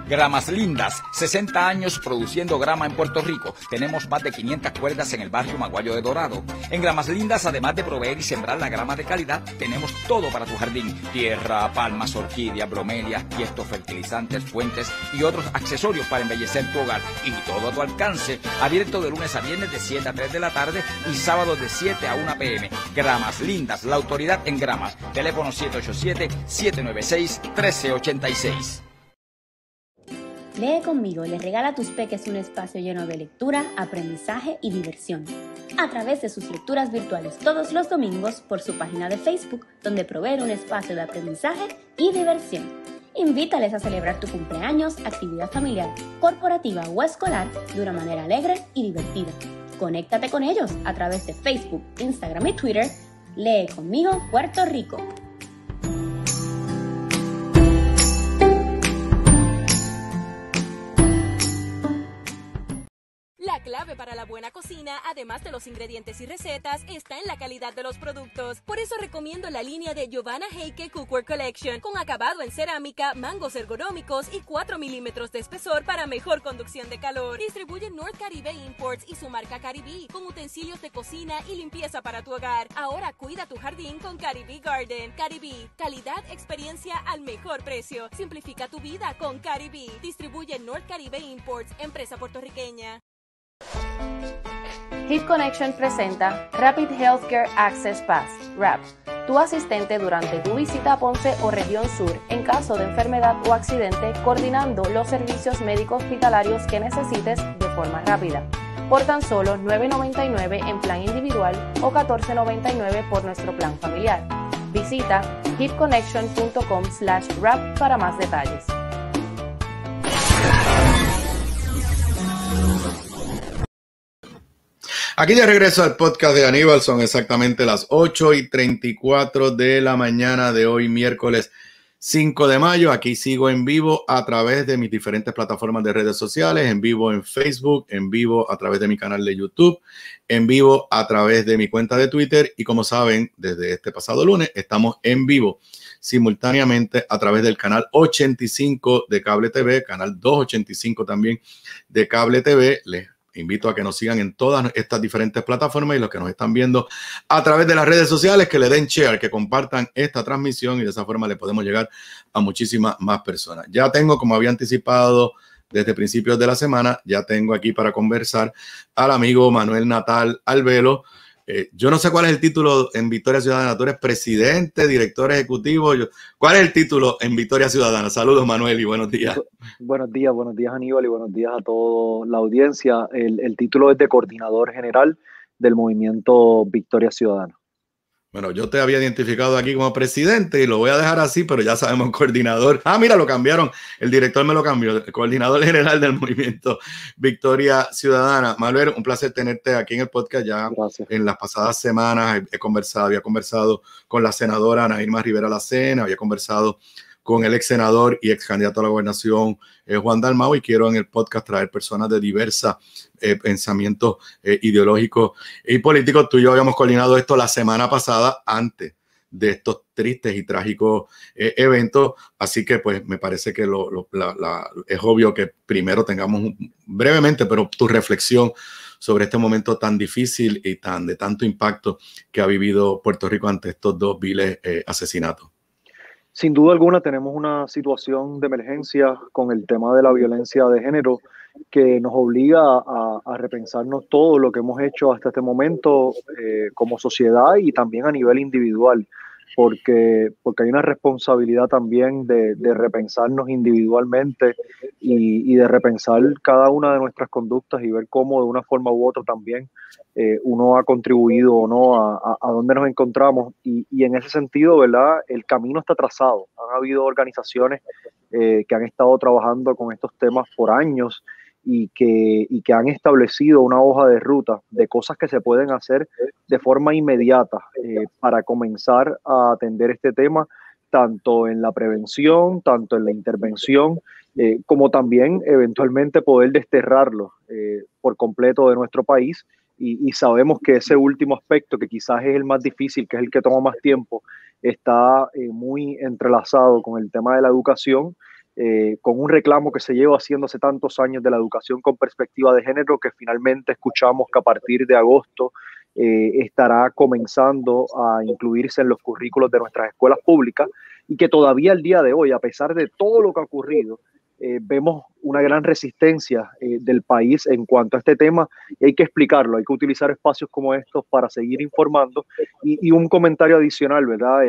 Gramas Lindas, 60 años produciendo grama en Puerto Rico. Tenemos más de 500 cuerdas en el barrio Maguayo de Dorado. En Gramas Lindas, además de proveer y sembrar la grama de calidad, tenemos todo para tu jardín. Tierra, palmas, orquídeas, bromelias, tiestos, fertilizantes, fuentes y otros accesorios para embellecer tu hogar. Y todo a tu alcance, abierto de lunes a viernes de 7 a 3 de la tarde y sábado de 7 a 1 pm. Gramas Lindas, la autoridad en gramas. Teléfono 787-796-1386. Lee conmigo les regala a tus peques un espacio lleno de lectura, aprendizaje y diversión a través de sus lecturas virtuales todos los domingos por su página de Facebook, donde provee un espacio de aprendizaje y diversión. Invítales a celebrar tu cumpleaños, actividad familiar, corporativa o escolar de una manera alegre y divertida. Conéctate con ellos a través de Facebook, Instagram y Twitter. Lee conmigo Puerto Rico. para la buena cocina, además de los ingredientes y recetas, está en la calidad de los productos. Por eso recomiendo la línea de Giovanna Heike Cookware Collection, con acabado en cerámica, mangos ergonómicos y 4 milímetros de espesor para mejor conducción de calor. Distribuye North Caribe Imports y su marca Caribí, con utensilios de cocina y limpieza para tu hogar. Ahora cuida tu jardín con Caribí Garden. Caribí, calidad, experiencia al mejor precio. Simplifica tu vida con Caribí. Distribuye North Caribe Imports, empresa puertorriqueña. HIP Connection presenta Rapid Healthcare Access Pass, RAP, tu asistente durante tu visita a Ponce o región sur en caso de enfermedad o accidente, coordinando los servicios médicos hospitalarios que necesites de forma rápida. Por tan solo $9.99 en plan individual o $14.99 por nuestro plan familiar. Visita slash rap para más detalles. Aquí ya regreso al podcast de Aníbal, son exactamente las 8 y 34 de la mañana de hoy, miércoles 5 de mayo. Aquí sigo en vivo a través de mis diferentes plataformas de redes sociales, en vivo en Facebook, en vivo a través de mi canal de YouTube, en vivo a través de mi cuenta de Twitter y como saben, desde este pasado lunes estamos en vivo simultáneamente a través del canal 85 de Cable TV, canal 285 también de Cable TV. Les invito a que nos sigan en todas estas diferentes plataformas y los que nos están viendo a través de las redes sociales, que le den share, que compartan esta transmisión y de esa forma le podemos llegar a muchísimas más personas. Ya tengo, como había anticipado, desde principios de la semana. Ya tengo aquí para conversar al amigo Manuel Natal Alvelo, eh, yo no sé cuál es el título en Victoria Ciudadana. Tú eres presidente, director ejecutivo. ¿Cuál es el título en Victoria Ciudadana? Saludos, Manuel, y buenos días. Buenos días, buenos días, Aníbal, y buenos días a toda la audiencia. El, el título es de coordinador general del movimiento Victoria Ciudadana. Bueno, yo te había identificado aquí como presidente y lo voy a dejar así, pero ya sabemos coordinador. Ah, mira, lo cambiaron. El director me lo cambió, el coordinador general del movimiento Victoria Ciudadana. Malver, un placer tenerte aquí en el podcast. Ya en las pasadas semanas he, conversado, había conversado con la senadora Ana Irma Rivera Lacena, había conversado con el ex senador y ex candidato a la gobernación eh, Juan Dalmau y quiero en el podcast traer personas de diversos eh, pensamientos eh, ideológicos y políticos. Tú y yo habíamos coordinado esto la semana pasada antes de estos tristes y trágicos eventos. Así que pues me parece que es obvio que primero tengamos brevemente, pero tu reflexión sobre este momento tan difícil y tan de tanto impacto que ha vivido Puerto Rico ante estos dos viles asesinatos. Sin duda alguna tenemos una situación de emergencia con el tema de la violencia de género que nos obliga a, repensarnos todo lo que hemos hecho hasta este momento eh, como sociedad y también a nivel individual porque, porque hay una responsabilidad también de, repensarnos individualmente y, de repensar cada una de nuestras conductas y ver cómo de una forma u otra también eh, uno ha contribuido o no a, a, dónde nos encontramos. Y, en ese sentido, ¿verdad? El camino está trazado. Han habido organizaciones eh, que han estado trabajando con estos temas por años y que, que han establecido una hoja de ruta de cosas que se pueden hacer de forma inmediata eh, para comenzar a atender este tema, tanto en la prevención, tanto en la intervención, eh, como también eventualmente poder desterrarlo eh, por completo de nuestro país. Y, y, sabemos que ese último aspecto, que quizás es el más difícil, que es el que toma más tiempo, está muy entrelazado con el tema de la educación eh, con un reclamo que se lleva haciendo hace tantos años de la educación con perspectiva de género, que finalmente escuchamos que a partir de agosto eh, estará comenzando a incluirse en los currículos de nuestras escuelas públicas y que todavía el día de hoy, a pesar de todo lo que ha ocurrido, eh, vemos una gran resistencia del país en cuanto a este tema y hay que explicarlo, hay que utilizar espacios como estos para seguir informando. Y, un comentario adicional, ¿verdad?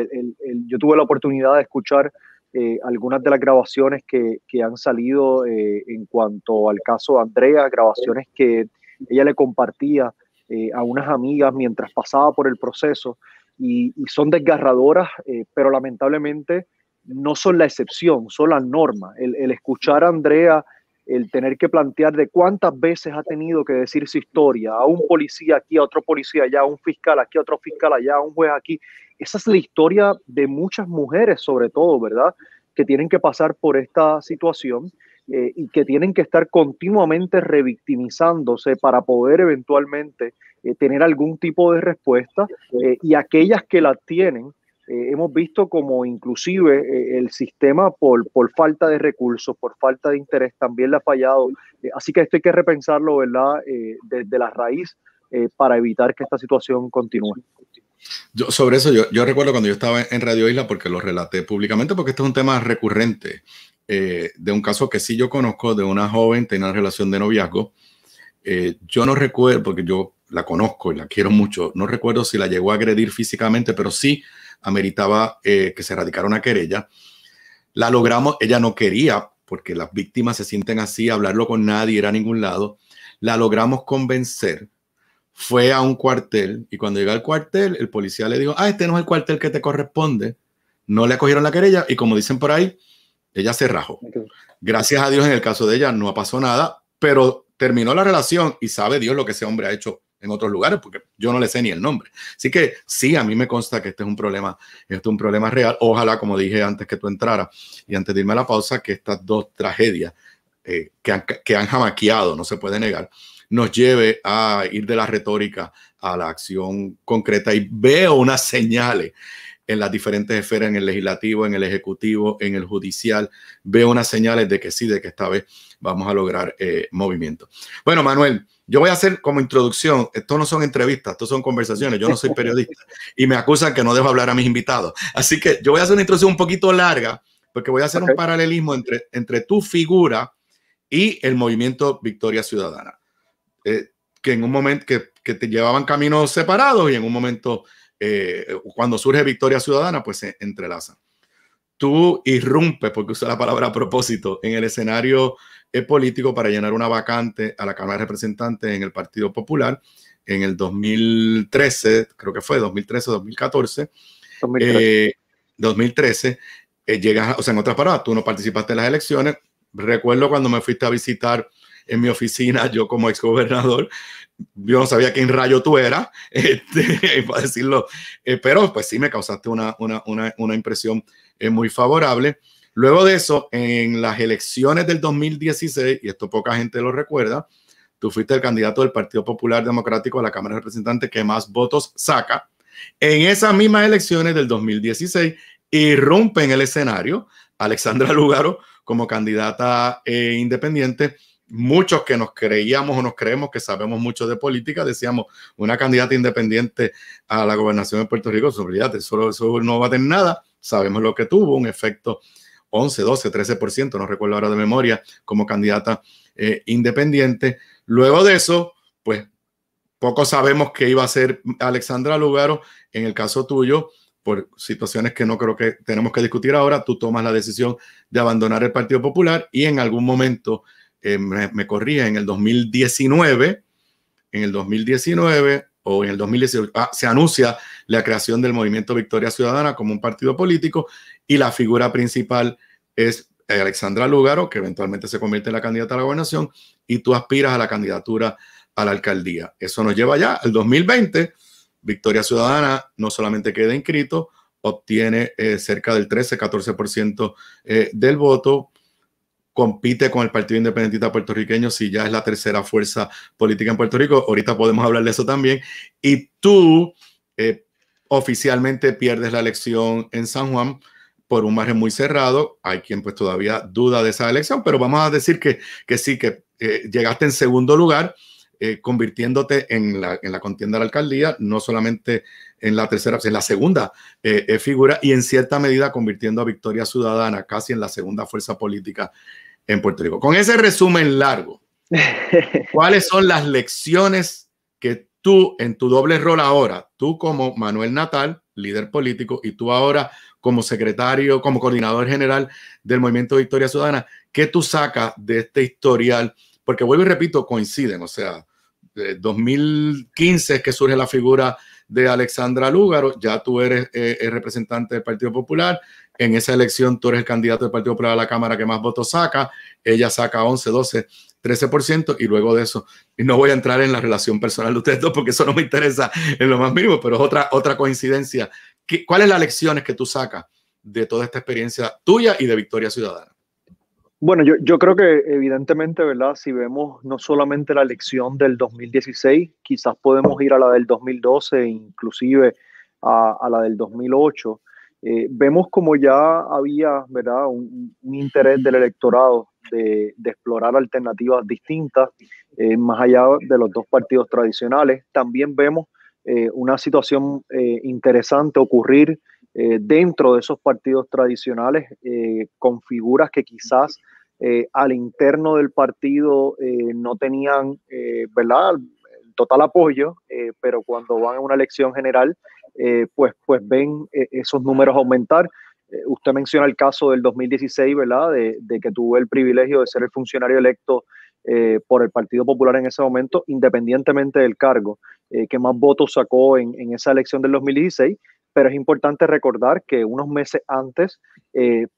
yo tuve la oportunidad de escuchar eh, algunas de las grabaciones que, han salido eh, en cuanto al caso de Andrea, grabaciones que ella le compartía eh, a unas amigas mientras pasaba por el proceso y, son desgarradoras, pero lamentablemente no son la excepción, son la norma. el escuchar a Andrea el tener que plantear de cuántas veces ha tenido que decir su historia, a un policía aquí, a otro policía allá, a un fiscal aquí, a otro fiscal allá, a un juez aquí. Esa es la historia de muchas mujeres, sobre todo, ¿verdad? Que tienen que pasar por esta situación eh, y que tienen que estar continuamente revictimizándose para poder eventualmente eh, tener algún tipo de respuesta eh, y aquellas que la tienen eh, hemos visto como inclusive eh, el sistema por, por falta de recursos, por falta de interés, también le ha fallado. Eh, así que esto hay que repensarlo, ¿verdad? desde la raíz para evitar que esta situación continúe. Yo, sobre eso, yo, yo, recuerdo cuando yo estaba en Radio Isla, porque lo relaté públicamente, porque este es un tema recurrente, de un caso que sí yo conozco, de una joven, tenía una relación de noviazgo. yo no recuerdo, porque yo la conozco y la quiero mucho, no recuerdo si la llegó a agredir físicamente, pero sí ameritaba eh, que se radicara una querella. La logramos, ella no quería, porque las víctimas se sienten así, hablarlo con nadie, era a ningún lado. La logramos convencer, fue a un cuartel y cuando llega al cuartel, el policía le dijo, ah, este no es el cuartel que te corresponde. No le acogieron la querella y como dicen por ahí, ella se rajó. Gracias a Dios en el caso de ella no pasó nada, pero terminó la relación y sabe Dios lo que ese hombre ha hecho en otros lugares, porque yo no le sé ni el nombre. Así que sí, a mí me consta que este es un problema, este es un problema real. Ojalá, como dije antes que tú entraras y antes de irme a la pausa, que estas dos tragedias eh, que, han, que jamaqueado, no se puede negar, nos lleve a ir de la retórica a la acción concreta. Y veo unas señales en las diferentes esferas, en el legislativo, en el ejecutivo, en el judicial. Veo unas señales de que sí, de que esta vez vamos a lograr eh, movimiento. Bueno, Manuel. Yo voy a hacer como introducción, esto no son entrevistas, esto son conversaciones, yo no soy periodista y me acusan que no dejo hablar a mis invitados. Así que yo voy a hacer una introducción un poquito larga porque voy a hacer un paralelismo entre, entre tu figura y el movimiento Victoria Ciudadana, eh, que en un momento que, te llevaban caminos separados y en un momento, eh, cuando surge Victoria Ciudadana, pues se entrelazan. Tú irrumpes, porque usa la palabra a propósito, en el escenario político para llenar una vacante a la Cámara de Representantes en el Partido Popular en el 2013, creo que fue 2013 o 2014. 2013. Eh, 2013 eh, llegas, o sea, en otras palabras, tú no participaste en las elecciones. Recuerdo cuando me fuiste a visitar en mi oficina, yo como ex gobernador yo no sabía quién rayo tú eras, este, para decirlo, eh, pero pues sí me causaste una, una, una, una impresión eh, muy favorable. Luego de eso, en las elecciones del 2016, y esto poca gente lo recuerda, tú fuiste el candidato del Partido Popular Democrático a la Cámara de Representantes que más votos saca. En esas mismas elecciones del 2016, irrumpe en el escenario Alexandra Lugaro como candidata eh, independiente. Muchos que nos creíamos o nos creemos que sabemos mucho de política, decíamos una candidata independiente a la gobernación de Puerto Rico, pues, sobre eso no va a tener nada. Sabemos lo que tuvo, un efecto 11, 12, 13%, no recuerdo ahora de memoria, como candidata eh, independiente. Luego de eso, pues poco sabemos qué iba a ser Alexandra Lugaro. En el caso tuyo, por situaciones que no creo que tenemos que discutir ahora, tú tomas la decisión de abandonar el Partido Popular y en algún momento, eh, me, corrí corría, en el 2019, en el 2019 o en el 2018, ah, se anuncia la creación del movimiento Victoria Ciudadana como un partido político y la figura principal es eh, Alexandra Lugaro, que eventualmente se convierte en la candidata a la gobernación, y tú aspiras a la candidatura a la alcaldía. Eso nos lleva ya al 2020. Victoria Ciudadana no solamente queda inscrito, obtiene eh, cerca del 13-14% eh, del voto, compite con el Partido Independentista Puertorriqueño si ya es la tercera fuerza política en Puerto Rico. Ahorita podemos hablar de eso también. Y tú eh, oficialmente pierdes la elección en San Juan por un margen muy cerrado. Hay quien pues todavía duda de esa elección, pero vamos a decir que, sí, que eh, llegaste en segundo lugar. Eh, convirtiéndote en la, contienda de la alcaldía, no solamente en la tercera, en la segunda figura y en cierta medida convirtiendo a Victoria Ciudadana casi en la segunda fuerza política en Puerto Rico. Con ese resumen largo, ¿cuáles son las lecciones que tú en tu doble rol ahora, tú como Manuel Natal, líder político, y tú ahora como secretario, como coordinador general del Movimiento Victoria Ciudadana, ¿qué tú sacas de este historial? Porque vuelvo y repito, coinciden, o sea, 2015 es que surge la figura de Alexandra Lúgaro, ya tú eres eh, el representante del Partido Popular, en esa elección tú eres el candidato del Partido Popular a la Cámara que más votos saca, ella saca 11, 12, 13% y luego de eso, y no voy a entrar en la relación personal de ustedes dos porque eso no me interesa en lo más mínimo, pero es otra, otra coincidencia. ¿Cuáles son las lecciones que tú sacas de toda esta experiencia tuya y de Victoria Ciudadana? Bueno, yo, creo que evidentemente, ¿verdad? Si vemos no solamente la elección del 2016, quizás podemos ir a la del 2012, inclusive a, a la del 2008. Eh, vemos como ya había ¿verdad? Un, interés del electorado de, explorar alternativas distintas, eh, más allá de los dos partidos tradicionales. También vemos eh, una situación interesante ocurrir dentro de esos partidos tradicionales con figuras que quizás al interno del partido no tenían ¿verdad? total apoyo, pero cuando van a una elección general eh, pues, pues ven eh, esos números aumentar. Eh, usted menciona el caso del 2016, ¿verdad? De, que tuve el privilegio de ser el funcionario electo por el Partido Popular en ese momento, independientemente del cargo, que más votos sacó en, esa elección del 2016 pero es importante recordar que unos meses antes,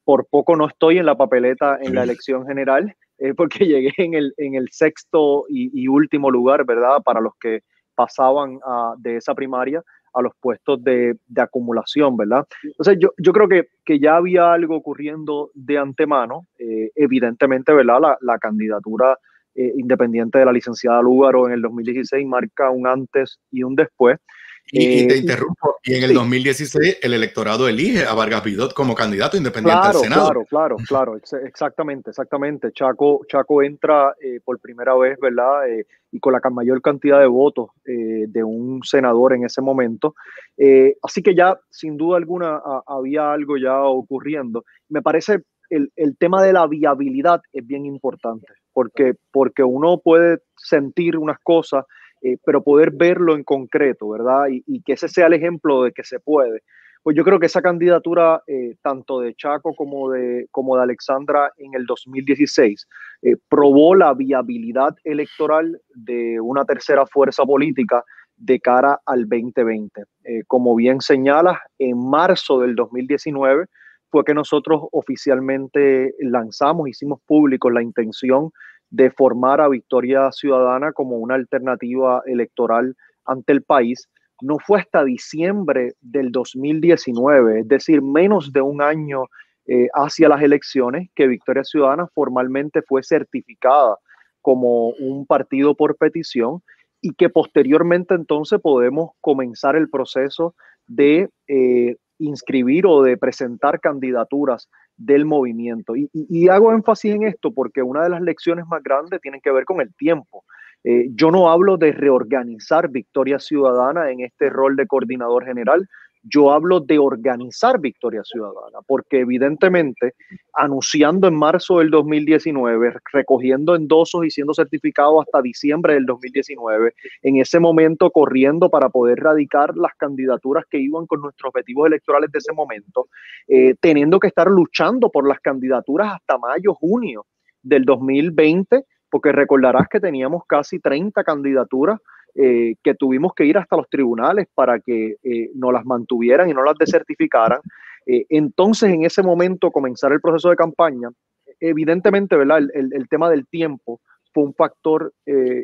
por poco no estoy en la papeleta en la elección general, porque llegué en el, sexto y, último lugar, ¿verdad? Para los que pasaban ah, de esa primaria, a los puestos de, de acumulación, ¿verdad? Entonces yo, yo creo que, que, ya había algo ocurriendo de antemano, eh, evidentemente, ¿verdad? La, candidatura eh, independiente de la licenciada Lúgaro en el 2016 marca un antes y un después, y, eh, te interrumpo, y en el 2016 el electorado elige a Vargas Vidot como candidato independiente claro, al Senado. Claro, claro, claro, exactamente, exactamente. Chaco, Chaco entra eh, por primera vez, ¿verdad? Eh, y con la mayor cantidad de votos de un senador en ese momento. así que ya, sin duda alguna, había algo ya ocurriendo. Me parece el, el, tema de la viabilidad es bien importante, porque, porque uno puede sentir unas cosas eh, pero poder verlo en concreto, ¿verdad? Y, que ese sea el ejemplo de que se puede. Pues yo creo que esa candidatura, eh, tanto de Chaco como de, como de Alexandra en el 2016, eh, probó la viabilidad electoral de una tercera fuerza política de cara al 2020. como bien señalas, en marzo del 2019 fue que nosotros oficialmente lanzamos, hicimos público la intención de formar a Victoria Ciudadana como una alternativa electoral ante el país, no fue hasta diciembre del 2019, es decir, menos de un año eh, hacia las elecciones, que Victoria Ciudadana formalmente fue certificada como un partido por petición y que posteriormente entonces podemos comenzar el proceso de eh, inscribir o de presentar candidaturas del movimiento. Y, hago énfasis en esto porque una de las lecciones más grandes tienen que ver con el tiempo. Eh, yo no hablo de reorganizar Victoria Ciudadana en este rol de coordinador general, yo hablo de organizar Victoria Ciudadana, porque evidentemente anunciando en marzo del 2019, recogiendo endosos y siendo certificado hasta diciembre del 2019, en ese momento corriendo para poder radicar las candidaturas que iban con nuestros objetivos electorales de ese momento, eh, teniendo que estar luchando por las candidaturas hasta mayo, junio del 2020 porque recordarás que teníamos casi 30 candidaturas eh, que tuvimos que ir hasta los tribunales para que eh, no las mantuvieran y no las desertificaran. Eh, entonces, en ese momento, comenzar el proceso de campaña, evidentemente, ¿verdad? El, el tema del tiempo fue un factor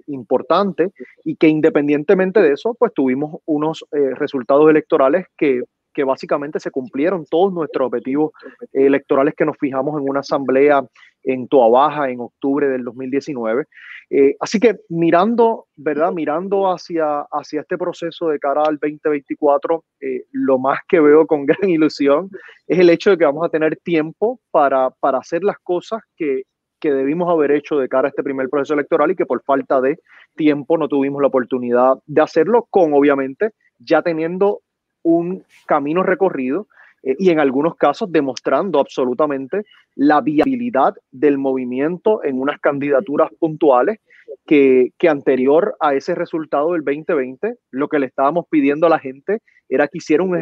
importante y que independientemente de eso, pues tuvimos unos resultados electorales que que básicamente se cumplieron todos nuestros objetivos electorales que nos fijamos en una asamblea en Baja en octubre del 2019. Eh, así que mirando, ¿verdad? Mirando hacia, hacia este proceso de cara al 2024, eh, lo más que veo con gran ilusión es el hecho de que vamos a tener tiempo para, hacer las cosas que, que debimos haber hecho de cara a este primer proceso electoral y que por falta de tiempo no tuvimos la oportunidad de hacerlo, con obviamente ya teniendo un camino recorrido eh, y en algunos casos demostrando absolutamente la viabilidad del movimiento en unas candidaturas puntuales que, anterior a ese resultado del 2020, lo que le estábamos pidiendo a la gente era que hiciera un,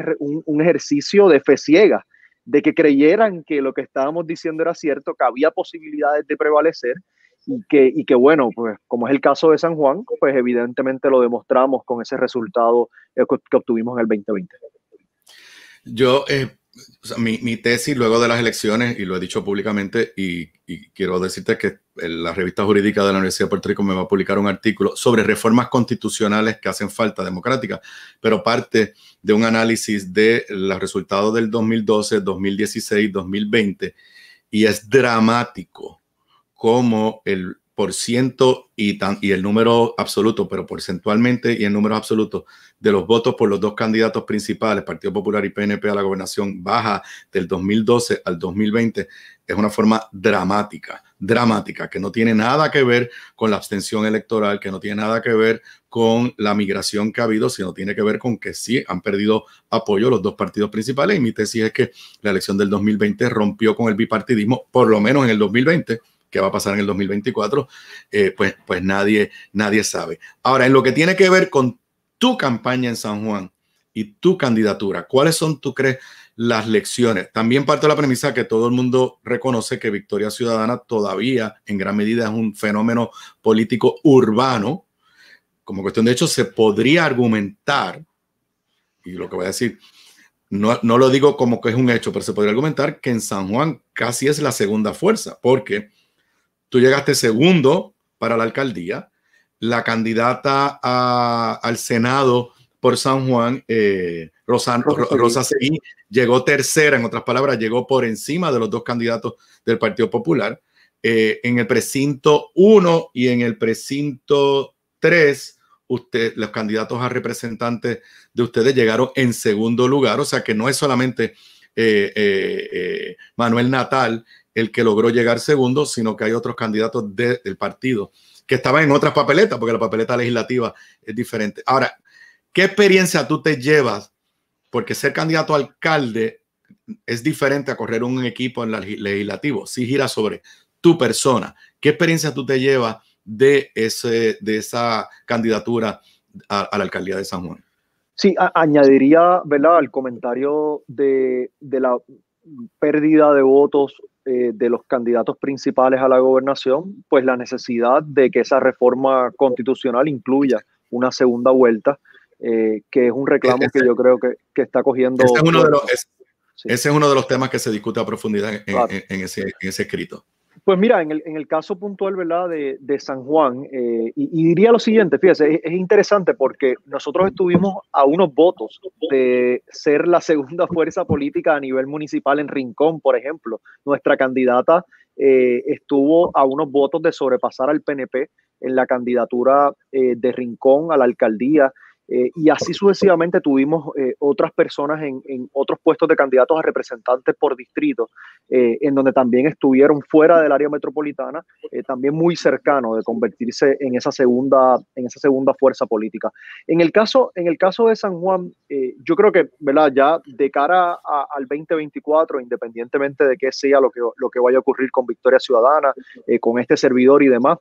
un ejercicio de fe ciega, de que creyeran que lo que estábamos diciendo era cierto, que había posibilidades de prevalecer y que, bueno, pues como es el caso de San Juan, pues evidentemente lo demostramos con ese resultado eh, que obtuvimos en el 2020. Yo, eh, mi, tesis luego de las elecciones, y lo he dicho públicamente, y, quiero decirte que la revista jurídica de la Universidad de Puerto Rico me va a publicar un artículo sobre reformas constitucionales que hacen falta democráticas, pero parte de un análisis de los resultados del 2012, 2016, 2020, y es dramático como el por ciento y, y el número absoluto, pero porcentualmente y el número absoluto de los votos por los dos candidatos principales, Partido Popular y PNP a la gobernación, baja del 2012 al 2020, es una forma dramática, dramática, que no tiene nada que ver con la abstención electoral, que no tiene nada que ver con la migración que ha habido, sino tiene que ver con que sí han perdido apoyo los dos partidos principales. Y mi tesis es que la elección del 2020 rompió con el bipartidismo, por lo menos en el 2020 qué va a pasar en el 2024, eh, pues, pues nadie, nadie sabe. Ahora, en lo que tiene que ver con tu campaña en San Juan y tu candidatura, ¿cuáles son, tú crees, las lecciones? También parte de la premisa que todo el mundo reconoce que Victoria Ciudadana todavía en gran medida es un fenómeno político urbano. Como cuestión de hecho, se podría argumentar, y lo que voy a decir, no, no, lo digo como que es un hecho, pero se podría argumentar que en San Juan casi es la segunda fuerza, porque Tú llegaste segundo para la alcaldía. La candidata al Senado por San Juan, eh, Rosa, Seguí, llegó tercera, en otras palabras, llegó por encima de los dos candidatos del Partido Popular. Eh, en el precinto 1 y en el precinto 3, usted, los candidatos a representantes de ustedes llegaron en segundo lugar, o sea que no es solamente eh, Manuel Natal el que logró llegar segundo, sino que hay otros candidatos del partido que estaban en otras papeletas, porque la papeleta legislativa es diferente. Ahora, ¿qué experiencia tú te llevas? Porque ser candidato a alcalde es diferente a correr un equipo en la legislativo. Si gira sobre tu persona, ¿qué experiencia tú te llevas de, ese, de esa candidatura a, la alcaldía de San Juan? Sí, añadiría ¿verdad? al comentario de, la pérdida de votos eh, de los candidatos principales a la gobernación, pues la necesidad de que esa reforma constitucional incluya una segunda vuelta, eh, que es un reclamo que yo creo que, está cogiendo... uno Ese es uno de los temas que se discute a profundidad en ese escrito. Pues mira, en el, en el caso puntual, ¿verdad? De, San Juan, eh, y, diría lo siguiente, fíjese, es, interesante porque nosotros estuvimos a unos votos de ser la segunda fuerza política a nivel municipal en Rincón, por ejemplo. Nuestra candidata eh, estuvo a unos votos de sobrepasar al PNP en la candidatura eh, de Rincón a la alcaldía eh, y así sucesivamente tuvimos eh, otras personas en, otros puestos de candidatos a representantes por distrito, eh, en donde también estuvieron fuera del área metropolitana, también muy cercano de convertirse en esa segunda, en esa segunda fuerza política. En el caso, en el caso de San Juan, yo creo que, ¿verdad? Ya de cara al 2024, independientemente de qué sea lo que, lo que vaya a ocurrir con Victoria Ciudadana, con este servidor y demás,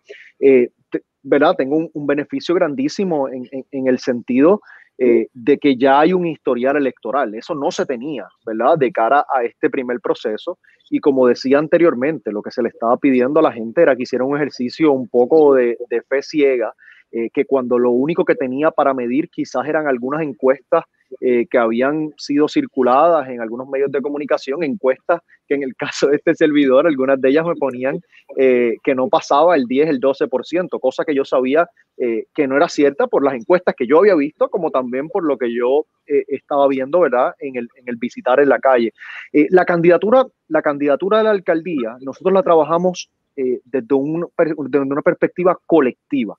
¿verdad? Tengo un, beneficio grandísimo en, el sentido eh, de que ya hay un historial electoral. Eso no se tenía, ¿verdad? De cara a este primer proceso. Y como decía anteriormente, lo que se le estaba pidiendo a la gente era que hiciera un ejercicio un poco de, fe ciega, eh, que cuando lo único que tenía para medir quizás eran algunas encuestas eh, que habían sido circuladas en algunos medios de comunicación, encuestas que en el caso de este servidor, algunas de ellas me ponían eh, que no pasaba el 10, el 12%, cosa que yo sabía eh, que no era cierta por las encuestas que yo había visto, como también por lo que yo estaba viendo, ¿verdad?, en el, en el, visitar en la calle. la, candidatura, la candidatura de la alcaldía, nosotros la trabajamos desde, desde una perspectiva colectiva.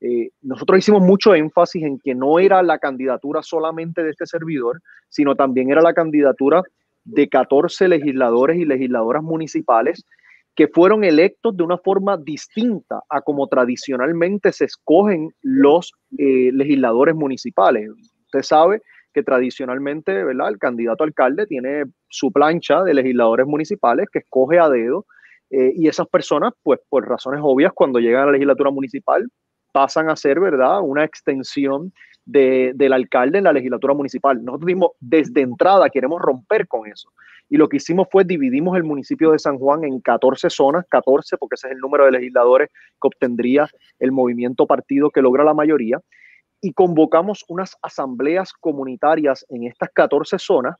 Eh, nosotros hicimos mucho énfasis en que no era la candidatura solamente de este servidor, sino también era la candidatura de 14 legisladores y legisladoras municipales que fueron electos de una forma distinta a como tradicionalmente se escogen los eh, legisladores municipales. Usted sabe que tradicionalmente, El candidato alcalde tiene su plancha de legisladores municipales que escoge a dedo eh, y esas personas, pues por razones obvias, cuando llegan a la legislatura municipal, pasan a ser, ¿verdad?, una extensión de, del alcalde en la legislatura municipal. Nosotros mismo desde entrada, queremos romper con eso. Y lo que hicimos fue dividimos el municipio de San Juan en 14 zonas, 14 porque ese es el número de legisladores que obtendría el movimiento partido que logra la mayoría, y convocamos unas asambleas comunitarias en estas 14 zonas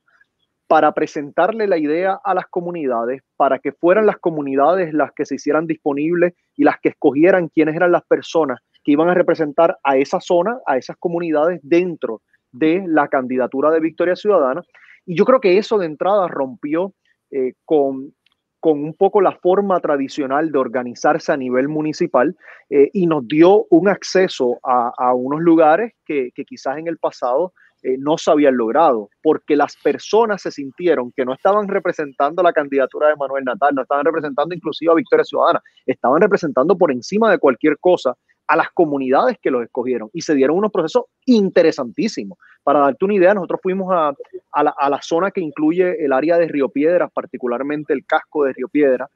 para presentarle la idea a las comunidades, para que fueran las comunidades las que se hicieran disponibles y las que escogieran quiénes eran las personas que iban a representar a esa zona, a esas comunidades dentro de la candidatura de Victoria Ciudadana. Y yo creo que eso de entrada rompió eh, con, con un poco la forma tradicional de organizarse a nivel municipal eh, y nos dio un acceso a, a unos lugares que, que, quizás en el pasado eh, no se habían logrado, porque las personas se sintieron que no estaban representando la candidatura de Manuel Natal, no estaban representando inclusive a Victoria Ciudadana, estaban representando por encima de cualquier cosa a las comunidades que los escogieron y se dieron unos procesos interesantísimos. Para darte una idea, nosotros fuimos a, la, zona que incluye el área de Río Piedras, particularmente el casco de Río Piedra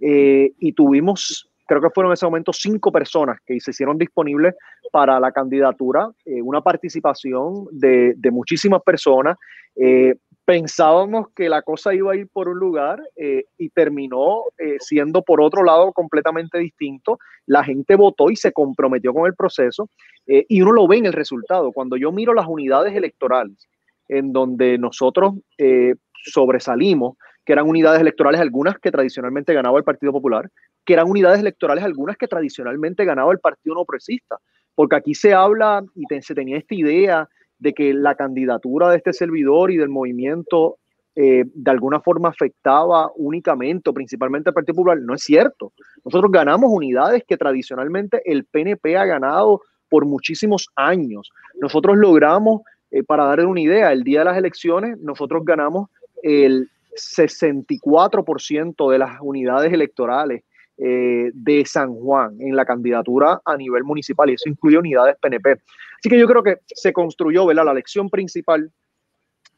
eh, y tuvimos creo que fueron en ese momento cinco personas que se hicieron disponibles para la candidatura, eh, una participación de, muchísimas personas. Eh, pensábamos que la cosa iba a ir por un lugar eh, y terminó siendo por otro lado completamente distinto. La gente votó y se comprometió con el proceso y uno lo ve en el resultado. Cuando yo miro las unidades electorales en donde nosotros sobresalimos, que eran unidades electorales, algunas que tradicionalmente ganaba el Partido Popular, que eran unidades electorales algunas que tradicionalmente ganaba el Partido No Progresista, porque aquí se habla y se tenía esta idea de que la candidatura de este servidor y del movimiento eh, de alguna forma afectaba únicamente o principalmente al Partido Popular. No es cierto. Nosotros ganamos unidades que tradicionalmente el PNP ha ganado por muchísimos años. Nosotros logramos, eh, para darle una idea, el día de las elecciones nosotros ganamos el 64% de las unidades electorales eh, de San Juan en la candidatura a nivel municipal y eso incluye unidades PNP. Así que yo creo que se construyó, ¿verdad? La lección principal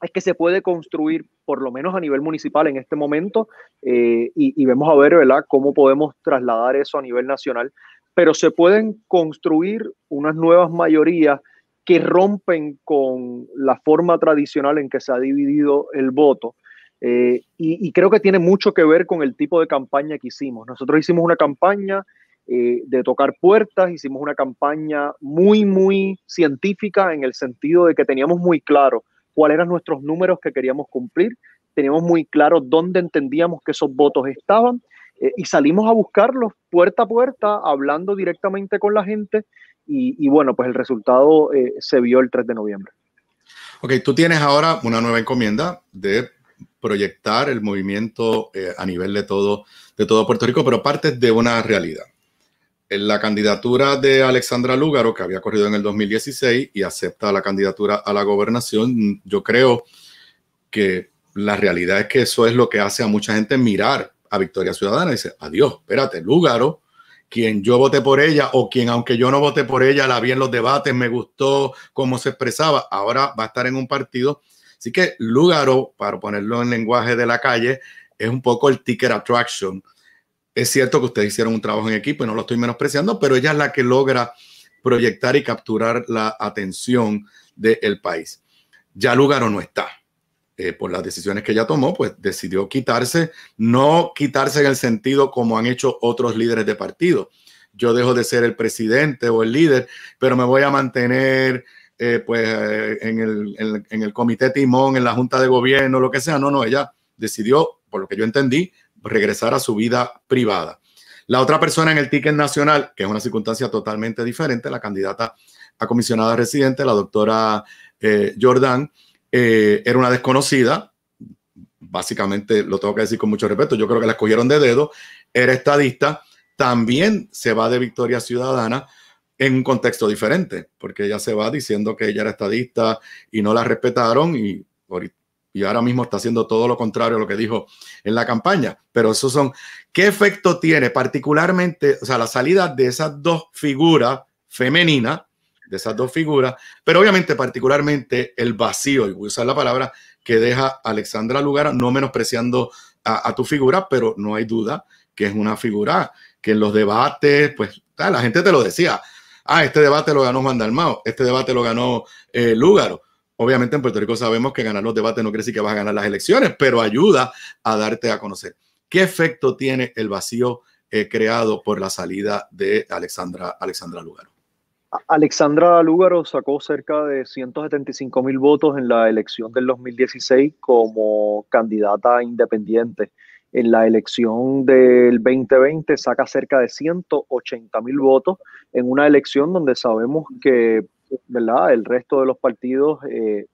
es que se puede construir, por lo menos a nivel municipal en este momento, eh, y, y, vemos a ver, ¿verdad?, cómo podemos trasladar eso a nivel nacional, pero se pueden construir unas nuevas mayorías que rompen con la forma tradicional en que se ha dividido el voto eh, y, creo que tiene mucho que ver con el tipo de campaña que hicimos. Nosotros hicimos una campaña eh, de tocar puertas, hicimos una campaña muy, muy científica en el sentido de que teníamos muy claro cuáles eran nuestros números que queríamos cumplir, teníamos muy claro dónde entendíamos que esos votos estaban eh, y salimos a buscarlos puerta a puerta, hablando directamente con la gente y, y bueno, pues el resultado se vio el 3 de noviembre. Ok, tú tienes ahora una nueva encomienda de proyectar el movimiento eh, a nivel de todo, de todo Puerto Rico, pero parte de una realidad. la candidatura de Alexandra Lúgaro, que había corrido en el 2016 y acepta la candidatura a la gobernación, yo creo que la realidad es que eso es lo que hace a mucha gente mirar a Victoria Ciudadana y dice, adiós, espérate, Lúgaro, quien yo voté por ella o quien aunque yo no voté por ella, la vi en los debates, me gustó cómo se expresaba, ahora va a estar en un partido Así que Lugaro, para ponerlo en lenguaje de la calle, es un poco el ticket attraction. Es cierto que ustedes hicieron un trabajo en equipo y no lo estoy menospreciando, pero ella es la que logra proyectar y capturar la atención del país. Ya Lugaro no está. Eh, por las decisiones que ella tomó, pues decidió quitarse, no quitarse en el sentido como han hecho otros líderes de partido. Yo dejo de ser el presidente o el líder, pero me voy a mantener eh, pues, eh, en el, comité timón, en la junta de gobierno, lo que sea. No, no, ella decidió, por lo que yo entendí, regresar a su vida privada. La otra persona en el ticket nacional, que es una circunstancia totalmente diferente, la candidata a comisionada residente, la doctora eh, jordan era una desconocida, básicamente lo tengo que decir con mucho respeto, yo creo que la escogieron de dedo, era estadista, también se va de Victoria Ciudadana, en un contexto diferente, porque ella se va diciendo que ella era estadista y no la respetaron y, y ahora mismo está haciendo todo lo contrario a lo que dijo en la campaña. Pero eso son, ¿qué efecto tiene particularmente, o sea, la salida de esas dos figuras femeninas, de esas dos figuras, pero obviamente particularmente el vacío, y voy a usar la palabra que deja Alexandra lugar, no menospreciando a, a tu figura, pero no hay duda que es una figura que en los debates, pues ah, la gente te lo decía, ah, este debate lo ganó Juan Dalmao, este debate lo ganó eh, Lúgaro. Obviamente en Puerto Rico sabemos que ganar los debates no quiere decir que vas a ganar las elecciones, pero ayuda a darte a conocer. ¿Qué efecto tiene el vacío eh, creado por la salida de Alexandra, Alexandra Lúgaro? Alexandra Lúgaro sacó cerca de 175 mil votos en la elección del 2016 como candidata independiente en la elección del 2020 saca cerca de 180 mil votos en una elección donde sabemos que ¿verdad? el resto de los partidos eh,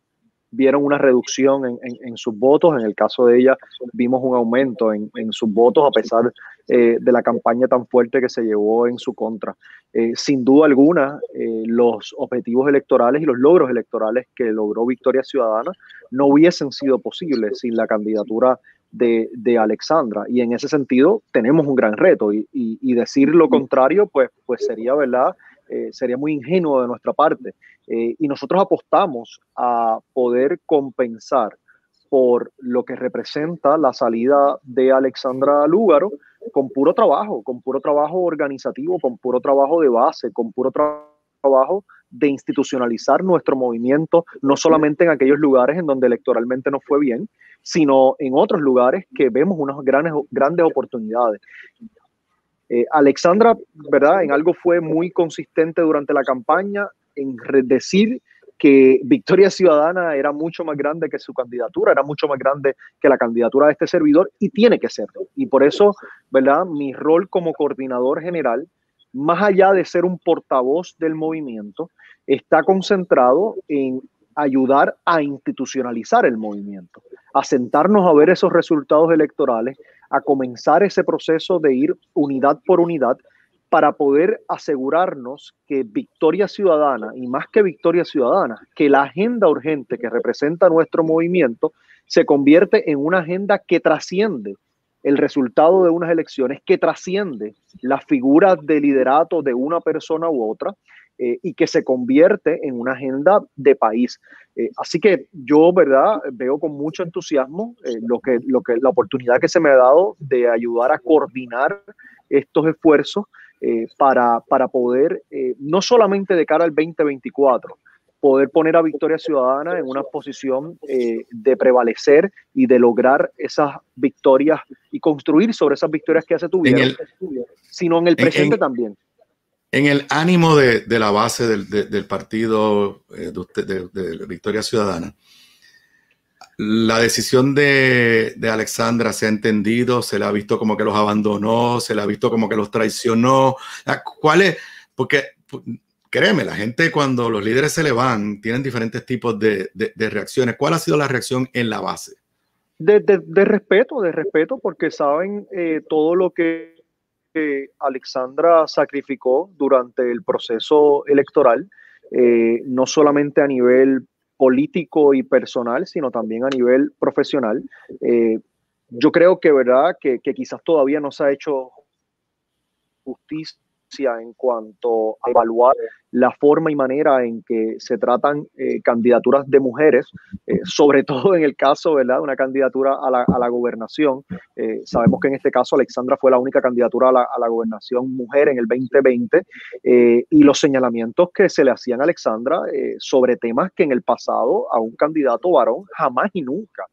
vieron una reducción en, sus votos. En el caso de ella vimos un aumento en, sus votos a pesar eh, de la campaña tan fuerte que se llevó en su contra. Eh, sin duda alguna, los objetivos electorales y los logros electorales que logró Victoria Ciudadana no hubiesen sido posibles sin la candidatura de, Alexandra. Y en ese sentido tenemos un gran reto y, decir lo contrario, pues, pues sería, ¿verdad? Eh, sería muy ingenuo de nuestra parte. Eh, y nosotros apostamos a poder compensar por lo que representa la salida de Alexandra Lúgaro con puro trabajo, con puro trabajo organizativo, con puro trabajo de base, con puro trabajo de institucionalizar nuestro movimiento, no solamente en aquellos lugares en donde electoralmente no fue bien, sino en otros lugares que vemos unas grandes, grandes oportunidades. Eh, Alexandra, ¿verdad? En algo fue muy consistente durante la campaña en decir que Victoria Ciudadana era mucho más grande que su candidatura, era mucho más grande que la candidatura de este servidor y tiene que serlo. Y por eso, ¿verdad? Mi rol como coordinador general más allá de ser un portavoz del movimiento, está concentrado en ayudar a institucionalizar el movimiento, a sentarnos a ver esos resultados electorales, a comenzar ese proceso de ir unidad por unidad para poder asegurarnos que Victoria Ciudadana, y más que Victoria Ciudadana, que la agenda urgente que representa nuestro movimiento se convierte en una agenda que trasciende el resultado de unas elecciones que trasciende la figura de liderato de una persona u otra eh, y que se convierte en una agenda de país. Eh, así que yo, ¿verdad? Veo con mucho entusiasmo eh, lo que, lo que, la oportunidad que se me ha dado de ayudar a coordinar estos esfuerzos para, para poder, no solamente de cara al 2024, poder poner a Victoria Ciudadana en una posición eh, de prevalecer y de lograr esas victorias y construir sobre esas victorias que hace tu vida, sino en el presente también. En el ánimo de, la base del, partido eh, de, Victoria Ciudadana, la decisión de, de Alexandra se ha entendido, se la ha visto como que los abandonó, se la ha visto como que los traicionó. ¿Cuál es? Porque créeme, la gente cuando los líderes se le van, tienen diferentes tipos de, reacciones. ¿Cuál ha sido la reacción en la base? De, respeto, de respeto, porque saben eh, todo lo que eh, Alexandra sacrificó durante el proceso electoral, eh, no solamente a nivel político y personal, sino también a nivel profesional. yo creo que, ¿verdad? que quizás todavía no se ha hecho justicia en cuanto a evaluar la forma y manera en que se tratan eh, candidaturas de mujeres, eh, sobre todo en el caso ¿verdad? de una candidatura a la, gobernación. Eh, sabemos que en este caso Alexandra fue la única candidatura a la, gobernación mujer en el 2020 y los señalamientos que se le hacían a Alexandra sobre temas que en el pasado a un candidato varón jamás y nunca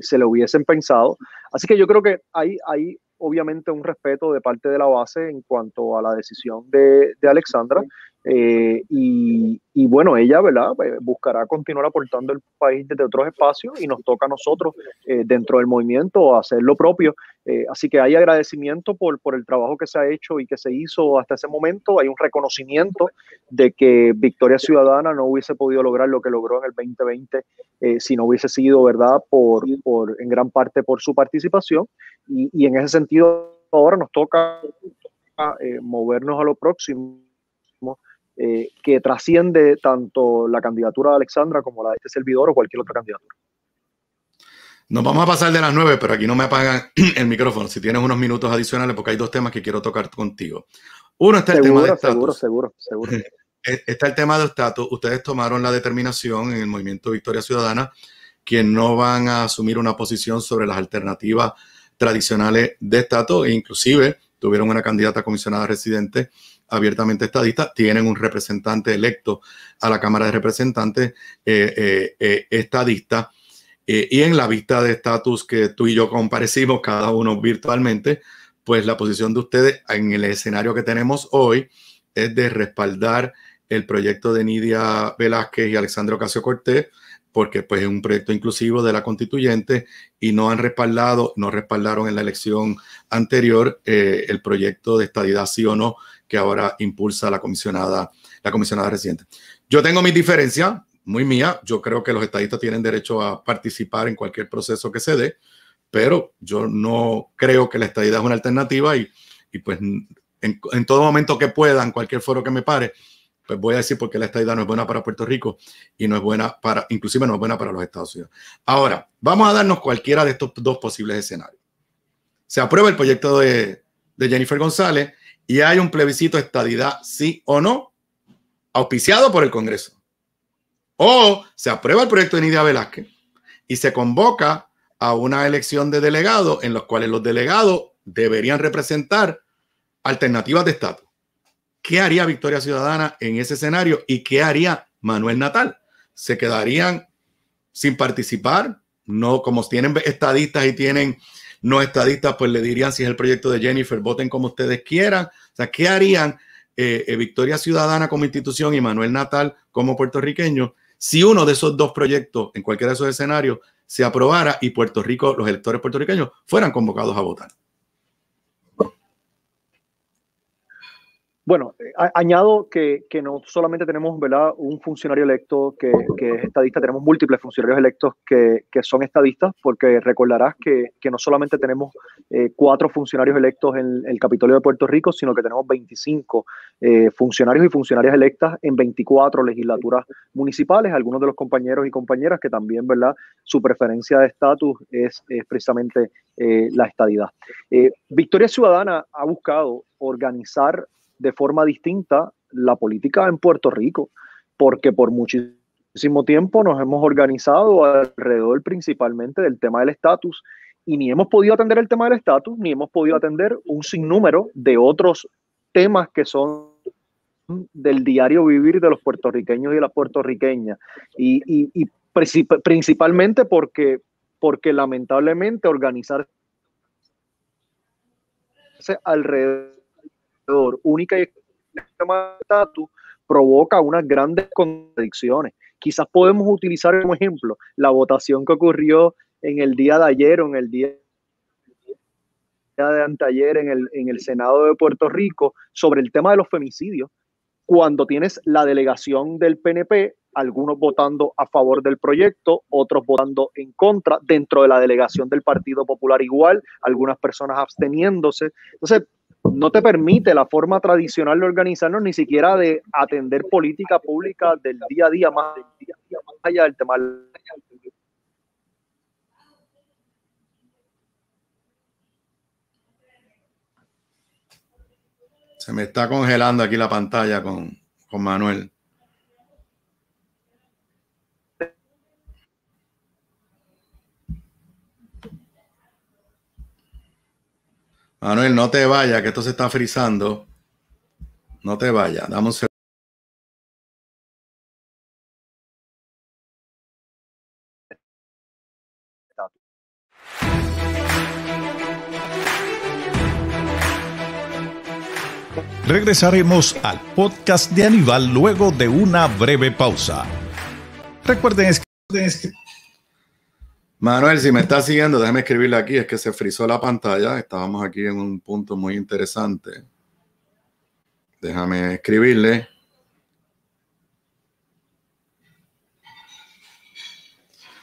se le hubiesen pensado. Así que yo creo que hay, hay obviamente un respeto de parte de la base en cuanto a la decisión de, de Alexandra eh, y, bueno, ella ¿verdad? Pues, buscará continuar aportando el país desde otros espacios y nos toca a nosotros eh, dentro del movimiento hacer lo propio. Eh, así que hay agradecimiento por, por el trabajo que se ha hecho y que se hizo hasta ese momento. Hay un reconocimiento de que Victoria Ciudadana no hubiese podido lograr lo que logró en el 2020 si no hubiese sido, ¿verdad?, por, en gran parte por su participación. Y, y en ese sentido, ahora nos toca movernos a lo próximo eh, que trasciende tanto la candidatura de Alexandra como la de este servidor o cualquier otra candidatura. Nos vamos a pasar de las nueve, pero aquí no me apagan el micrófono. Si tienes unos minutos adicionales, porque hay dos temas que quiero tocar contigo. Uno está el tema de Seguro, seguro, seguro. Eh, está el tema de estatus. Ustedes tomaron la determinación en el movimiento Victoria Ciudadana que no van a asumir una posición sobre las alternativas tradicionales de estatus e inclusive tuvieron una candidata comisionada residente abiertamente estadista, tienen un representante electo a la Cámara de Representantes eh, eh, eh, estadista. y en la vista de estatus que tú y yo comparecimos, cada uno virtualmente, pues la posición de ustedes en el escenario que tenemos hoy es de respaldar el proyecto de Nidia Velázquez y Alexandro Casio Cortés, porque pues es un proyecto inclusivo de la constituyente y no han respaldado, no respaldaron en la elección anterior el proyecto de estadidad sí o no que ahora impulsa la comisionada, la comisionada reciente. Yo tengo mi diferencia, muy mía. Yo creo que los estadistas tienen derecho a participar en cualquier proceso que se dé, pero yo no creo que la estadidad es una alternativa y, y pues en, en, todo momento que pueda, en cualquier foro que me pare, pues voy a decir por qué la estadidad no es buena para Puerto Rico y no es buena para, inclusive no es buena para los Estados Unidos. Ahora, vamos a darnos cualquiera de estos dos posibles escenarios. Se aprueba el proyecto de, de Jennifer González y hay un plebiscito de estadidad, sí o no, auspiciado por el Congreso. O se aprueba el proyecto de Nidia Velázquez y se convoca a una elección de delegados en los cuales los delegados deberían representar alternativas de estatus. ¿Qué haría Victoria Ciudadana en ese escenario y qué haría Manuel Natal? ¿Se quedarían sin participar? No, como tienen estadistas y tienen no estadistas, pues le dirían si es el proyecto de Jennifer, voten como ustedes quieran, o sea, ¿qué harían eh, eh, Victoria Ciudadana como institución y Manuel Natal como puertorriqueño si uno de esos dos proyectos en cualquiera de esos escenarios se aprobara y Puerto Rico, los electores puertorriqueños, fueran convocados a votar? Bueno, añado que, no solamente tenemos ¿verdad? un funcionario electo que, es estadista, tenemos múltiples funcionarios electos que, son estadistas, porque recordarás que, no solamente tenemos eh, cuatro funcionarios electos en el Capitolio de Puerto Rico, sino que tenemos 25 eh, funcionarios y funcionarias electas en 24 legislaturas municipales. Algunos de los compañeros y compañeras que también, ¿verdad? Su preferencia de estatus es, expresamente precisamente eh, la estadidad. Victoria Ciudadana ha buscado organizar de forma distinta la política en Puerto Rico, porque por muchísimo tiempo nos hemos organizado alrededor principalmente del tema del estatus y ni hemos podido atender el tema del estatus, ni hemos podido atender un sinnúmero de otros temas que son del diario vivir de los puertorriqueños y las puertorriqueñas. Y, y, principalmente porque, porque lamentablemente organizarse alrededor única y estatus provoca unas grandes contradicciones. Quizás podemos utilizar como ejemplo la votación que ocurrió en el día de ayer o en el día de anteayer en el, en el Senado de Puerto Rico sobre el tema de los femicidios, cuando tienes la delegación del PNP algunos votando a favor del proyecto, otros votando en contra, dentro de la delegación del Partido Popular igual, algunas personas absteniéndose. Entonces, no te permite la forma tradicional de organizarnos, ni siquiera de atender política pública del día a día, más, del allá del tema Se me está congelando aquí la pantalla con, con Manuel. Manuel, no te vaya que esto se está frizando. No te vaya Damos el... Regresaremos al podcast de Aníbal luego de una breve pausa. Recuerden, Manuel, si me está siguiendo, déjame escribirle aquí. Es que se frizó la pantalla. Estábamos aquí en un punto muy interesante. Déjame escribirle.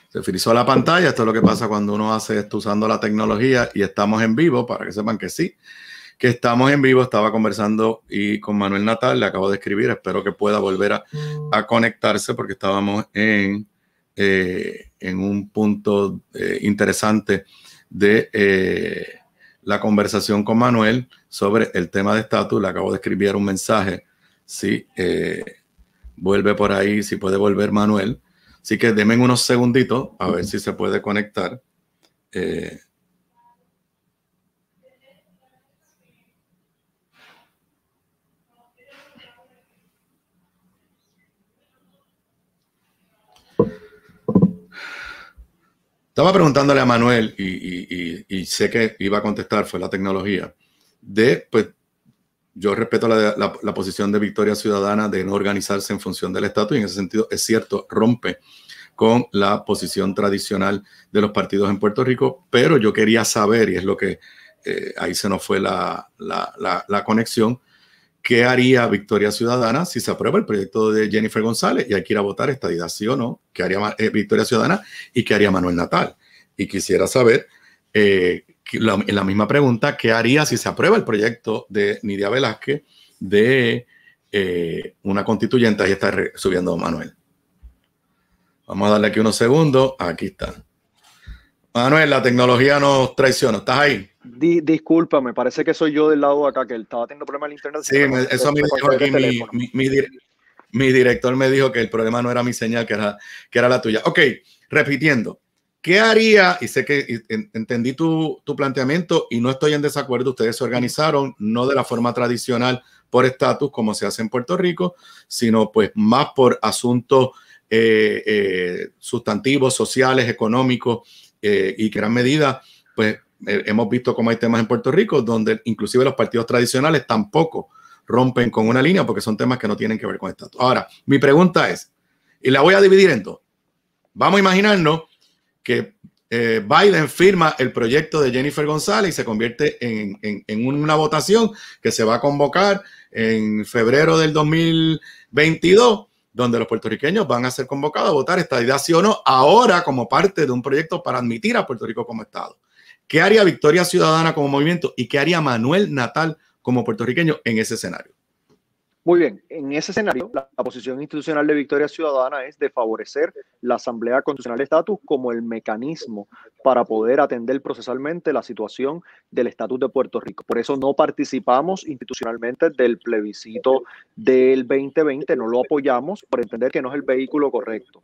Se frizó la pantalla. Esto es lo que pasa cuando uno hace esto usando la tecnología y estamos en vivo, para que sepan que sí, que estamos en vivo. Estaba conversando y con Manuel Natal, le acabo de escribir. Espero que pueda volver a, conectarse porque estábamos en... Eh, en un punto eh, interesante de eh, la conversación con Manuel sobre el tema de estatus. Le acabo de escribir un mensaje. sí, eh, vuelve por ahí, si puede volver Manuel. Así que denme unos segunditos a ver si se puede conectar. Estaba preguntándole a Manuel, y, sé que iba a contestar, fue la tecnología, de, pues, yo respeto la, posición de Victoria Ciudadana de no organizarse en función del estatus, y en ese sentido es cierto, rompe con la posición tradicional de los partidos en Puerto Rico, pero yo quería saber, y es lo que eh, ahí se nos fue la, la conexión, ¿Qué haría Victoria Ciudadana si se aprueba el proyecto de Jennifer González y hay que ir a votar esta idea, sí o no? ¿Qué haría eh, Victoria Ciudadana y qué haría Manuel Natal? Y quisiera saber, eh, la, misma pregunta, ¿qué haría si se aprueba el proyecto de Nidia Velázquez de eh, una constituyente? Ahí está subiendo Manuel. Vamos a darle aquí unos segundos. Aquí está. Manuel, la tecnología nos traiciona. ¿Estás ahí? disculpa me parece que soy yo del lado de acá que estaba teniendo problemas en internet. Sí, eso me mi, director me dijo que el problema no era mi señal, que era, que era la tuya. Ok, repitiendo, ¿qué haría? Y sé que entendí tu, planteamiento y no estoy en desacuerdo, ustedes se organizaron, no de la forma tradicional por estatus como se hace en Puerto Rico, sino pues más por asuntos eh, eh, sustantivos, sociales, económicos eh, y que eran medidas pues eh, hemos visto cómo hay temas en Puerto Rico donde inclusive los partidos tradicionales tampoco rompen con una línea porque son temas que no tienen que ver con estatus. Ahora, mi pregunta es, y la voy a dividir en dos. Vamos a imaginarnos que eh, Biden firma el proyecto de Jennifer González y se convierte en, en, una votación que se va a convocar en febrero del 2022, donde los puertorriqueños van a ser convocados a votar esta idea sí o no, ahora como parte de un proyecto para admitir a Puerto Rico como Estado. ¿Qué haría Victoria Ciudadana como movimiento y qué haría Manuel Natal como puertorriqueño en ese escenario? Muy bien, en ese escenario, la, posición institucional de Victoria Ciudadana es de favorecer la Asamblea Constitucional de Estatus como el mecanismo para poder atender procesalmente la situación del estatus de Puerto Rico. Por eso no participamos institucionalmente del plebiscito del 2020, no lo apoyamos por entender que no es el vehículo correcto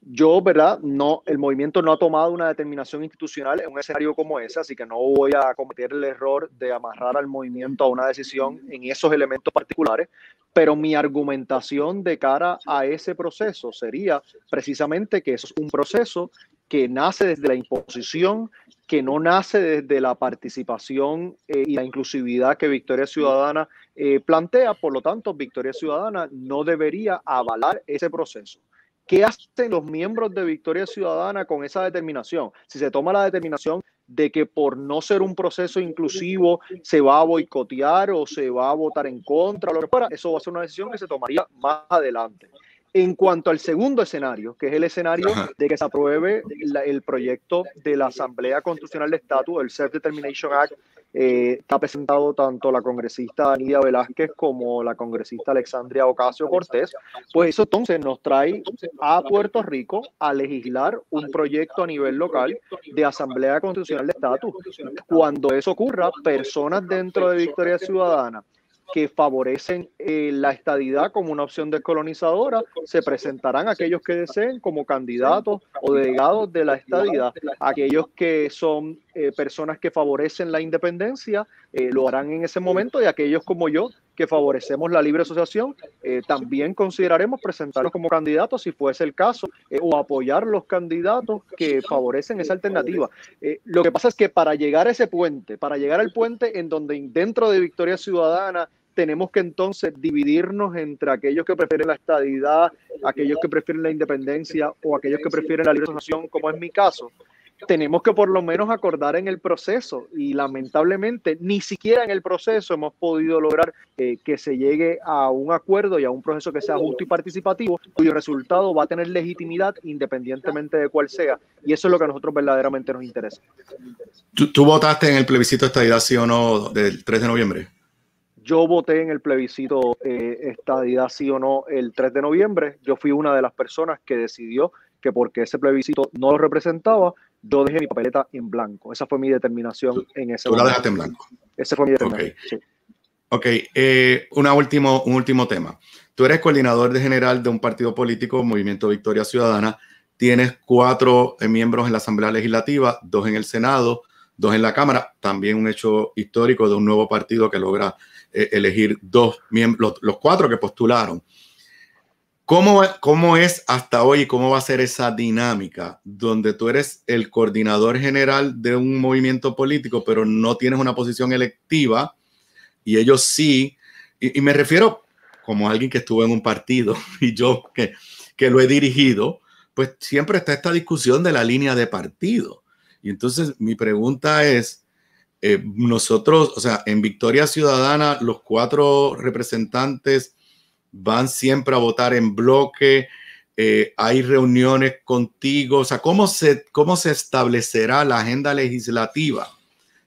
yo, ¿verdad? No, el movimiento no ha tomado una determinación institucional en un escenario como ese, así que no voy a cometer el error de amarrar al movimiento a una decisión en esos elementos particulares, pero mi argumentación de cara a ese proceso sería precisamente que es un proceso que nace desde la imposición, que no nace desde la participación eh, y la inclusividad que Victoria Ciudadana eh, plantea. Por lo tanto, Victoria Ciudadana no debería avalar ese proceso. ¿Qué hacen los miembros de Victoria Ciudadana con esa determinación? Si se toma la determinación de que por no ser un proceso inclusivo se va a boicotear o se va a votar en contra, o lo que fuera, eso va a ser una decisión que se tomaría más adelante. En cuanto al segundo escenario, que es el escenario de que se apruebe el proyecto de la Asamblea Constitucional de Estatus, el Self-Determination Act, eh, está presentado tanto la congresista Anidia Velázquez como la congresista Alexandria Ocasio Cortés. Pues eso entonces nos trae a Puerto Rico a legislar un proyecto a nivel local de Asamblea Constitucional de Estatus. Cuando eso ocurra, personas dentro de Victoria Ciudadana que favorecen eh, la estadidad como una opción descolonizadora, se presentarán aquellos que deseen como candidatos o delegados de la estadidad. Aquellos que son eh, personas que favorecen la independencia eh, lo harán en ese momento y aquellos como yo que favorecemos la libre asociación también consideraremos presentarlos como candidatos si fuese el caso o apoyar los candidatos que favorecen esa alternativa. lo que pasa es que para llegar a ese puente, para llegar al puente en donde dentro de Victoria Ciudadana tenemos que entonces dividirnos entre aquellos que prefieren la estadidad, aquellos que prefieren la independencia o aquellos que prefieren la libre como es mi caso. Tenemos que por lo menos acordar en el proceso y lamentablemente ni siquiera en el proceso hemos podido lograr eh, que se llegue a un acuerdo y a un proceso que sea justo y participativo, cuyo resultado va a tener legitimidad independientemente de cuál sea. Y eso es lo que a nosotros verdaderamente nos interesa. ¿Tú, votaste en el plebiscito de estadidad, sí o no, del 3 de noviembre? Yo voté en el plebiscito eh, esta estadidad sí o no el 3 de noviembre. Yo fui una de las personas que decidió que porque ese plebiscito no lo representaba, yo dejé mi papeleta en blanco. Esa fue mi determinación en ese Tú la dejaste en blanco. Ese fue mi determinación. Ok, okay. Eh, una último, un último tema. Tú eres coordinador de general de un partido político, Movimiento Victoria Ciudadana. Tienes cuatro eh, miembros en la Asamblea Legislativa, dos en el Senado, dos en la Cámara. También un hecho histórico de un nuevo partido que logra eh, elegir dos miembros, los, cuatro que postularon. ¿Cómo, ¿Cómo es hasta hoy y cómo va a ser esa dinámica donde tú eres el coordinador general de un movimiento político, pero no tienes una posición electiva y ellos sí? Y, me refiero como alguien que estuvo en un partido y yo que, que lo he dirigido, pues siempre está esta discusión de la línea de partido. Y entonces mi pregunta es, eh, nosotros, o sea, en Victoria Ciudadana, los cuatro representantes van siempre a votar en bloque, eh, hay reuniones contigo, o sea, ¿cómo se, ¿cómo se establecerá la agenda legislativa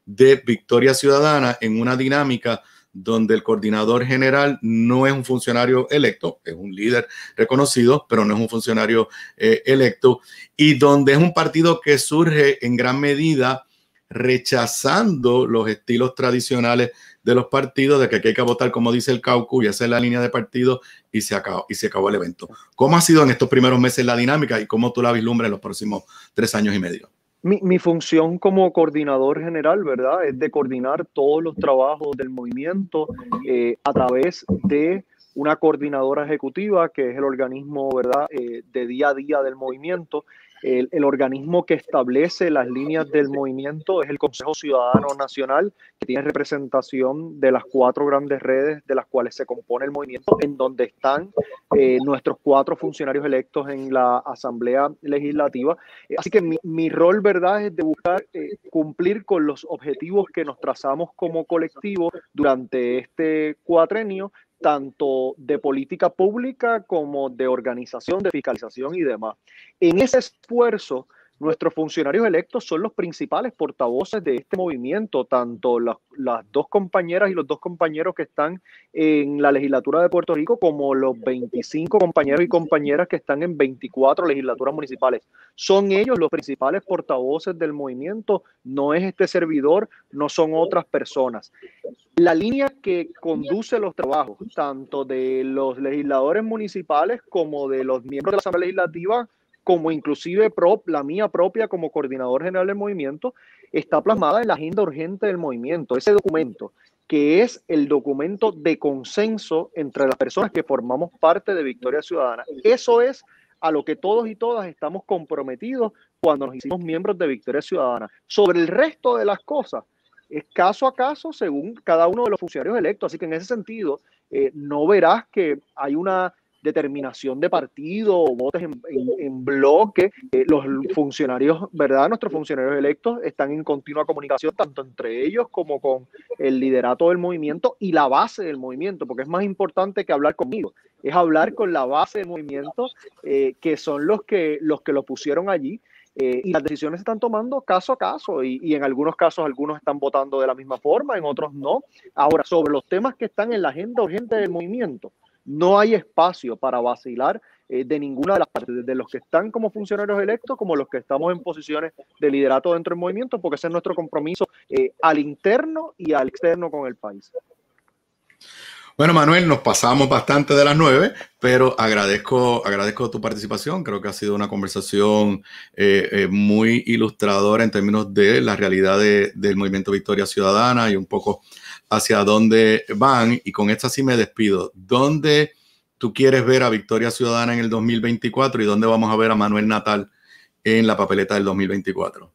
de Victoria Ciudadana en una dinámica donde el coordinador general no es un funcionario electo, es un líder reconocido, pero no es un funcionario eh, electo, y donde es un partido que surge en gran medida rechazando los estilos tradicionales de los partidos, de que hay que votar como dice el caucus y hacer la línea de partido y se acabó, y se acabó el evento. ¿Cómo ha sido en estos primeros meses la dinámica y cómo tú la vislumbras en los próximos tres años y medio? Mi, función como coordinador general, ¿verdad? Es de coordinar todos los trabajos del movimiento eh, a través de una coordinadora ejecutiva, que es el organismo, ¿verdad?, eh, de día a día del movimiento, el, organismo que establece las líneas del movimiento es el Consejo Ciudadano Nacional, que tiene representación de las cuatro grandes redes de las cuales se compone el movimiento, en donde están eh, nuestros cuatro funcionarios electos en la Asamblea Legislativa. Eh, así que mi, rol, ¿verdad?, es de buscar eh, cumplir con los objetivos que nos trazamos como colectivo durante este cuatrenio tanto de política pública como de organización, de fiscalización y demás. En ese esfuerzo, Nuestros funcionarios electos son los principales portavoces de este movimiento, tanto las, dos compañeras y los dos compañeros que están en la legislatura de Puerto Rico como los 25 compañeros y compañeras que están en 24 legislaturas municipales. Son ellos los principales portavoces del movimiento, no es este servidor, no son otras personas. La línea que conduce los trabajos, tanto de los legisladores municipales como de los miembros de la Asamblea Legislativa, como inclusive la mía propia como coordinador general del movimiento, está plasmada en la agenda urgente del movimiento. Ese documento, que es el documento de consenso entre las personas que formamos parte de Victoria Ciudadana. Eso es a lo que todos y todas estamos comprometidos cuando nos hicimos miembros de Victoria Ciudadana. Sobre el resto de las cosas, es caso a caso según cada uno de los funcionarios electos. Así que en ese sentido, eh, no verás que hay una determinación de partido, o votos en, en, bloque. Eh, los funcionarios, ¿verdad? Nuestros funcionarios electos están en continua comunicación tanto entre ellos como con el liderato del movimiento y la base del movimiento, porque es más importante que hablar conmigo, es hablar con la base del movimiento, eh, que son los que, los que lo pusieron allí. Eh, y las decisiones se están tomando caso a caso y, y, en algunos casos algunos están votando de la misma forma, en otros no. Ahora, sobre los temas que están en la agenda urgente del movimiento, no hay espacio para vacilar eh, de ninguna de las partes, desde los que están como funcionarios electos como los que estamos en posiciones de liderato dentro del movimiento, porque ese es nuestro compromiso eh, al interno y al externo con el país. Bueno, Manuel, nos pasamos bastante de las nueve, pero agradezco, agradezco tu participación. Creo que ha sido una conversación eh, muy ilustradora en términos de la realidad del movimiento Victoria Ciudadana y un poco hacia dónde van. Y con esta sí me despido. ¿Dónde tú quieres ver a Victoria Ciudadana en el 2024 y dónde vamos a ver a Manuel Natal en la papeleta del 2024?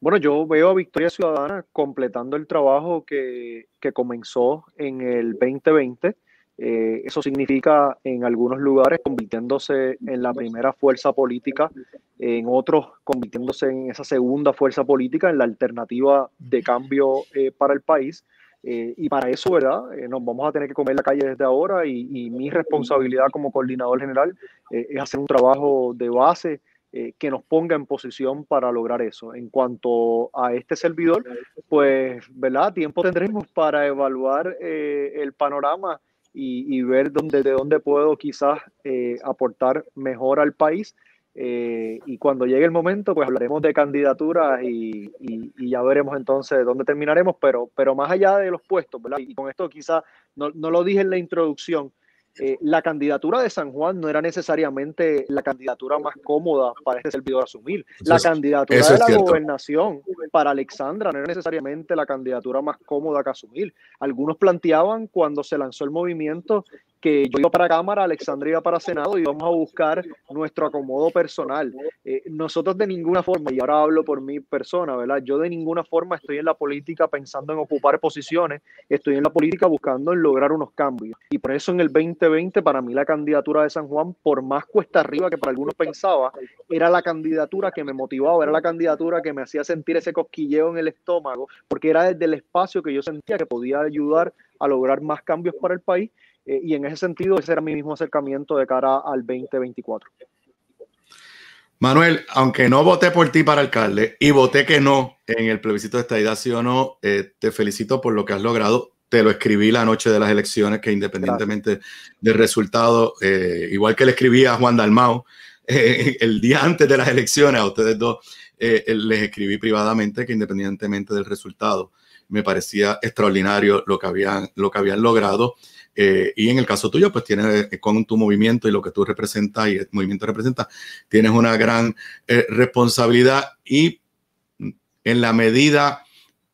Bueno, yo veo a Victoria Ciudadana completando el trabajo que, comenzó en el 2020. Eh, eso significa en algunos lugares convirtiéndose en la primera fuerza política, en otros convirtiéndose en esa segunda fuerza política, en la alternativa de cambio eh, para el país. Eh, y para eso, ¿verdad? Eh, nos vamos a tener que comer la calle desde ahora y, mi responsabilidad como coordinador general eh, es hacer un trabajo de base que nos ponga en posición para lograr eso. En cuanto a este servidor, pues, ¿verdad? Tiempo tendremos para evaluar el panorama y, ver dónde, de dónde puedo quizás aportar mejor al país eh, y cuando llegue el momento, pues hablaremos de candidaturas y, ya veremos entonces dónde terminaremos, pero, pero más allá de los puestos, ¿verdad? Y con esto quizá no, lo dije en la introducción, eh, la candidatura de San Juan no era necesariamente la candidatura más cómoda para este servidor asumir. la candidatura de la gobernación para Alexandra no era necesariamente la candidatura más cómoda que asumir. Algunos planteaban cuando se lanzó el movimiento que yo iba para Cámara, Alexandra iba para Senado y vamos a buscar nuestro acomodo personal. Eh, nosotros de ninguna forma, y ahora hablo por mi persona, ¿verdad? Yo de ninguna forma estoy en la política pensando en ocupar posiciones, estoy en la política buscando en lograr unos cambios. Y por eso en el 2020, para mí la candidatura de San Juan, por más cuesta arriba que para algunos pensaba, era la candidatura que me motivaba, era la candidatura que me hacía sentir ese cosquilleo en el estómago, porque era desde el espacio que yo sentía que podía ayudar a lograr más cambios para el país eh, y en ese sentido, ese era mi mismo acercamiento de cara al 2024. Manuel, aunque no voté por ti para alcalde y voté que no en el plebiscito de estadidad, sí o no, eh, te felicito por lo que has logrado. Te lo escribí la noche de las elecciones, que independientemente del resultado, eh, igual que le escribí a Juan Dalmao el día antes de las elecciones, a ustedes dos les escribí privadamente que independientemente del resultado, me parecía extraordinario lo que habían, lo que habían logrado. Eh, y en el caso tuyo, pues tienes eh, con tu movimiento y lo que tú representas y el movimiento representa, tienes una gran eh, responsabilidad y en la medida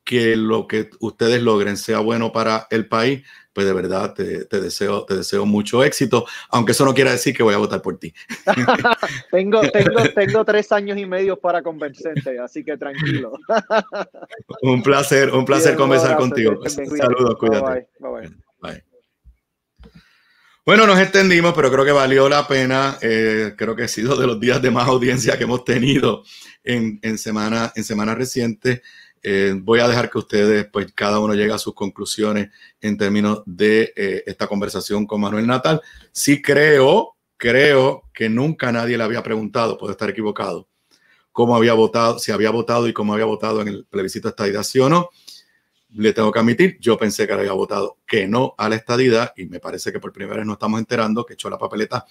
que lo que ustedes logren sea bueno para el país, pues de verdad te, deseo, te deseo mucho éxito, aunque eso no quiera decir que voy a votar por ti. tengo, tres años y medio para convencerte, así que tranquilo. un placer, un placer conversar contigo. Saludos, cuídate. Bueno, nos extendimos, pero creo que valió la pena. Eh, creo que ha sido de los días de más audiencia que hemos tenido en, en, semana, en semanas recientes. Eh, voy a dejar que ustedes, pues cada uno llegue a sus conclusiones en términos de eh, esta conversación con Manuel Natal. Sí creo, creo que nunca nadie le había preguntado, puede estar equivocado, cómo había votado, si había votado y cómo había votado en el plebiscito estadidad, sí o no. Le tengo que admitir, yo pensé que había votado que no a la estadidad y me parece que por primera vez no estamos enterando que echó la papeleta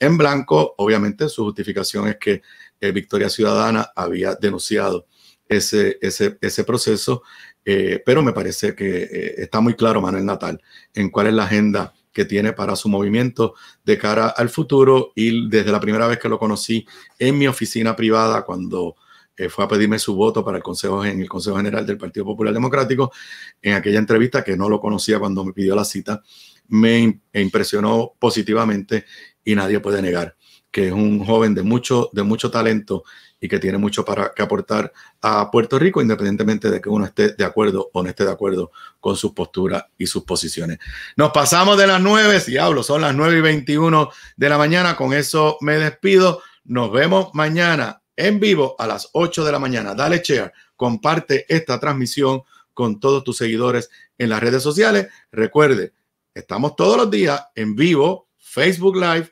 en blanco. Obviamente su justificación es que eh, Victoria Ciudadana había denunciado ese, ese, proceso, eh, pero me parece que eh, está muy claro Manuel Natal en cuál es la agenda que tiene para su movimiento de cara al futuro y desde la primera vez que lo conocí en mi oficina privada cuando eh, fue a pedirme su voto para el Consejo, en el Consejo General del Partido Popular Democrático, en aquella entrevista que no lo conocía cuando me pidió la cita, me impresionó positivamente y nadie puede negar que es un joven de mucho, de mucho talento y que tiene mucho para que aportar a Puerto Rico, independientemente de que uno esté de acuerdo o no esté de acuerdo con sus posturas y sus posiciones. Nos pasamos de las 9, si hablo, son las nueve y 21 de la mañana. Con eso me despido. Nos vemos mañana en vivo a las 8 de la mañana. Dale share, comparte esta transmisión con todos tus seguidores en las redes sociales. Recuerde, estamos todos los días en vivo, Facebook Live,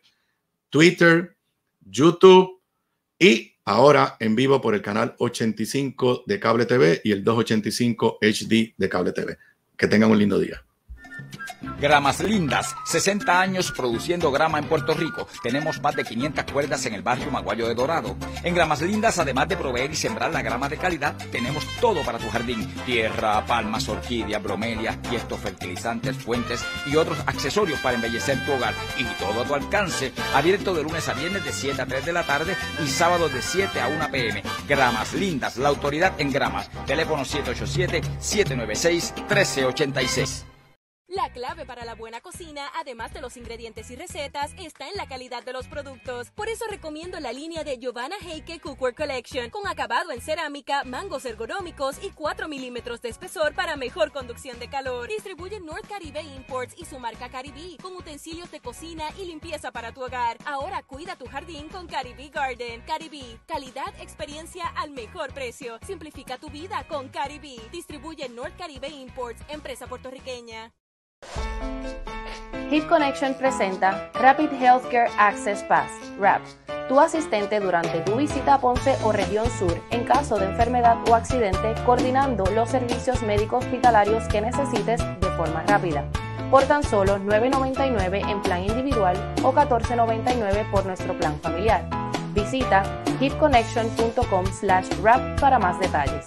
Twitter, YouTube y ahora en vivo por el canal 85 de Cable TV y el 285 HD de Cable TV. Que tengan un lindo día. Gramas Lindas, 60 años produciendo grama en Puerto Rico. Tenemos más de 500 cuerdas en el barrio Maguayo de Dorado. En Gramas Lindas, además de proveer y sembrar la grama de calidad, tenemos todo para tu jardín. Tierra, palmas, orquídeas, bromelias, tiestos, fertilizantes, fuentes y otros accesorios para embellecer tu hogar. Y todo a tu alcance, abierto de lunes a viernes de 7 a 3 de la tarde y sábados de 7 a 1 pm. Gramas Lindas, la autoridad en gramas. Teléfono 787-796-1386. La clave para la buena cocina, además de los ingredientes y recetas, está en la calidad de los productos. Por eso recomiendo la línea de Giovanna Heike Cookware Collection, con acabado en cerámica, mangos ergonómicos y 4 milímetros de espesor para mejor conducción de calor. Distribuye North Caribe Imports y su marca Caribe, con utensilios de cocina y limpieza para tu hogar. Ahora cuida tu jardín con Caribe Garden. Caribe, calidad, experiencia al mejor precio. Simplifica tu vida con Caribe. Distribuye North Caribe Imports, empresa puertorriqueña. Hip Connection presenta Rapid Healthcare Access Pass, RAP, tu asistente durante tu visita a Ponce o región sur en caso de enfermedad o accidente, coordinando los servicios médicos hospitalarios que necesites de forma rápida. Por tan solo $9.99 en plan individual o $14.99 por nuestro plan familiar. Visita hipconnection.com/rap para más detalles.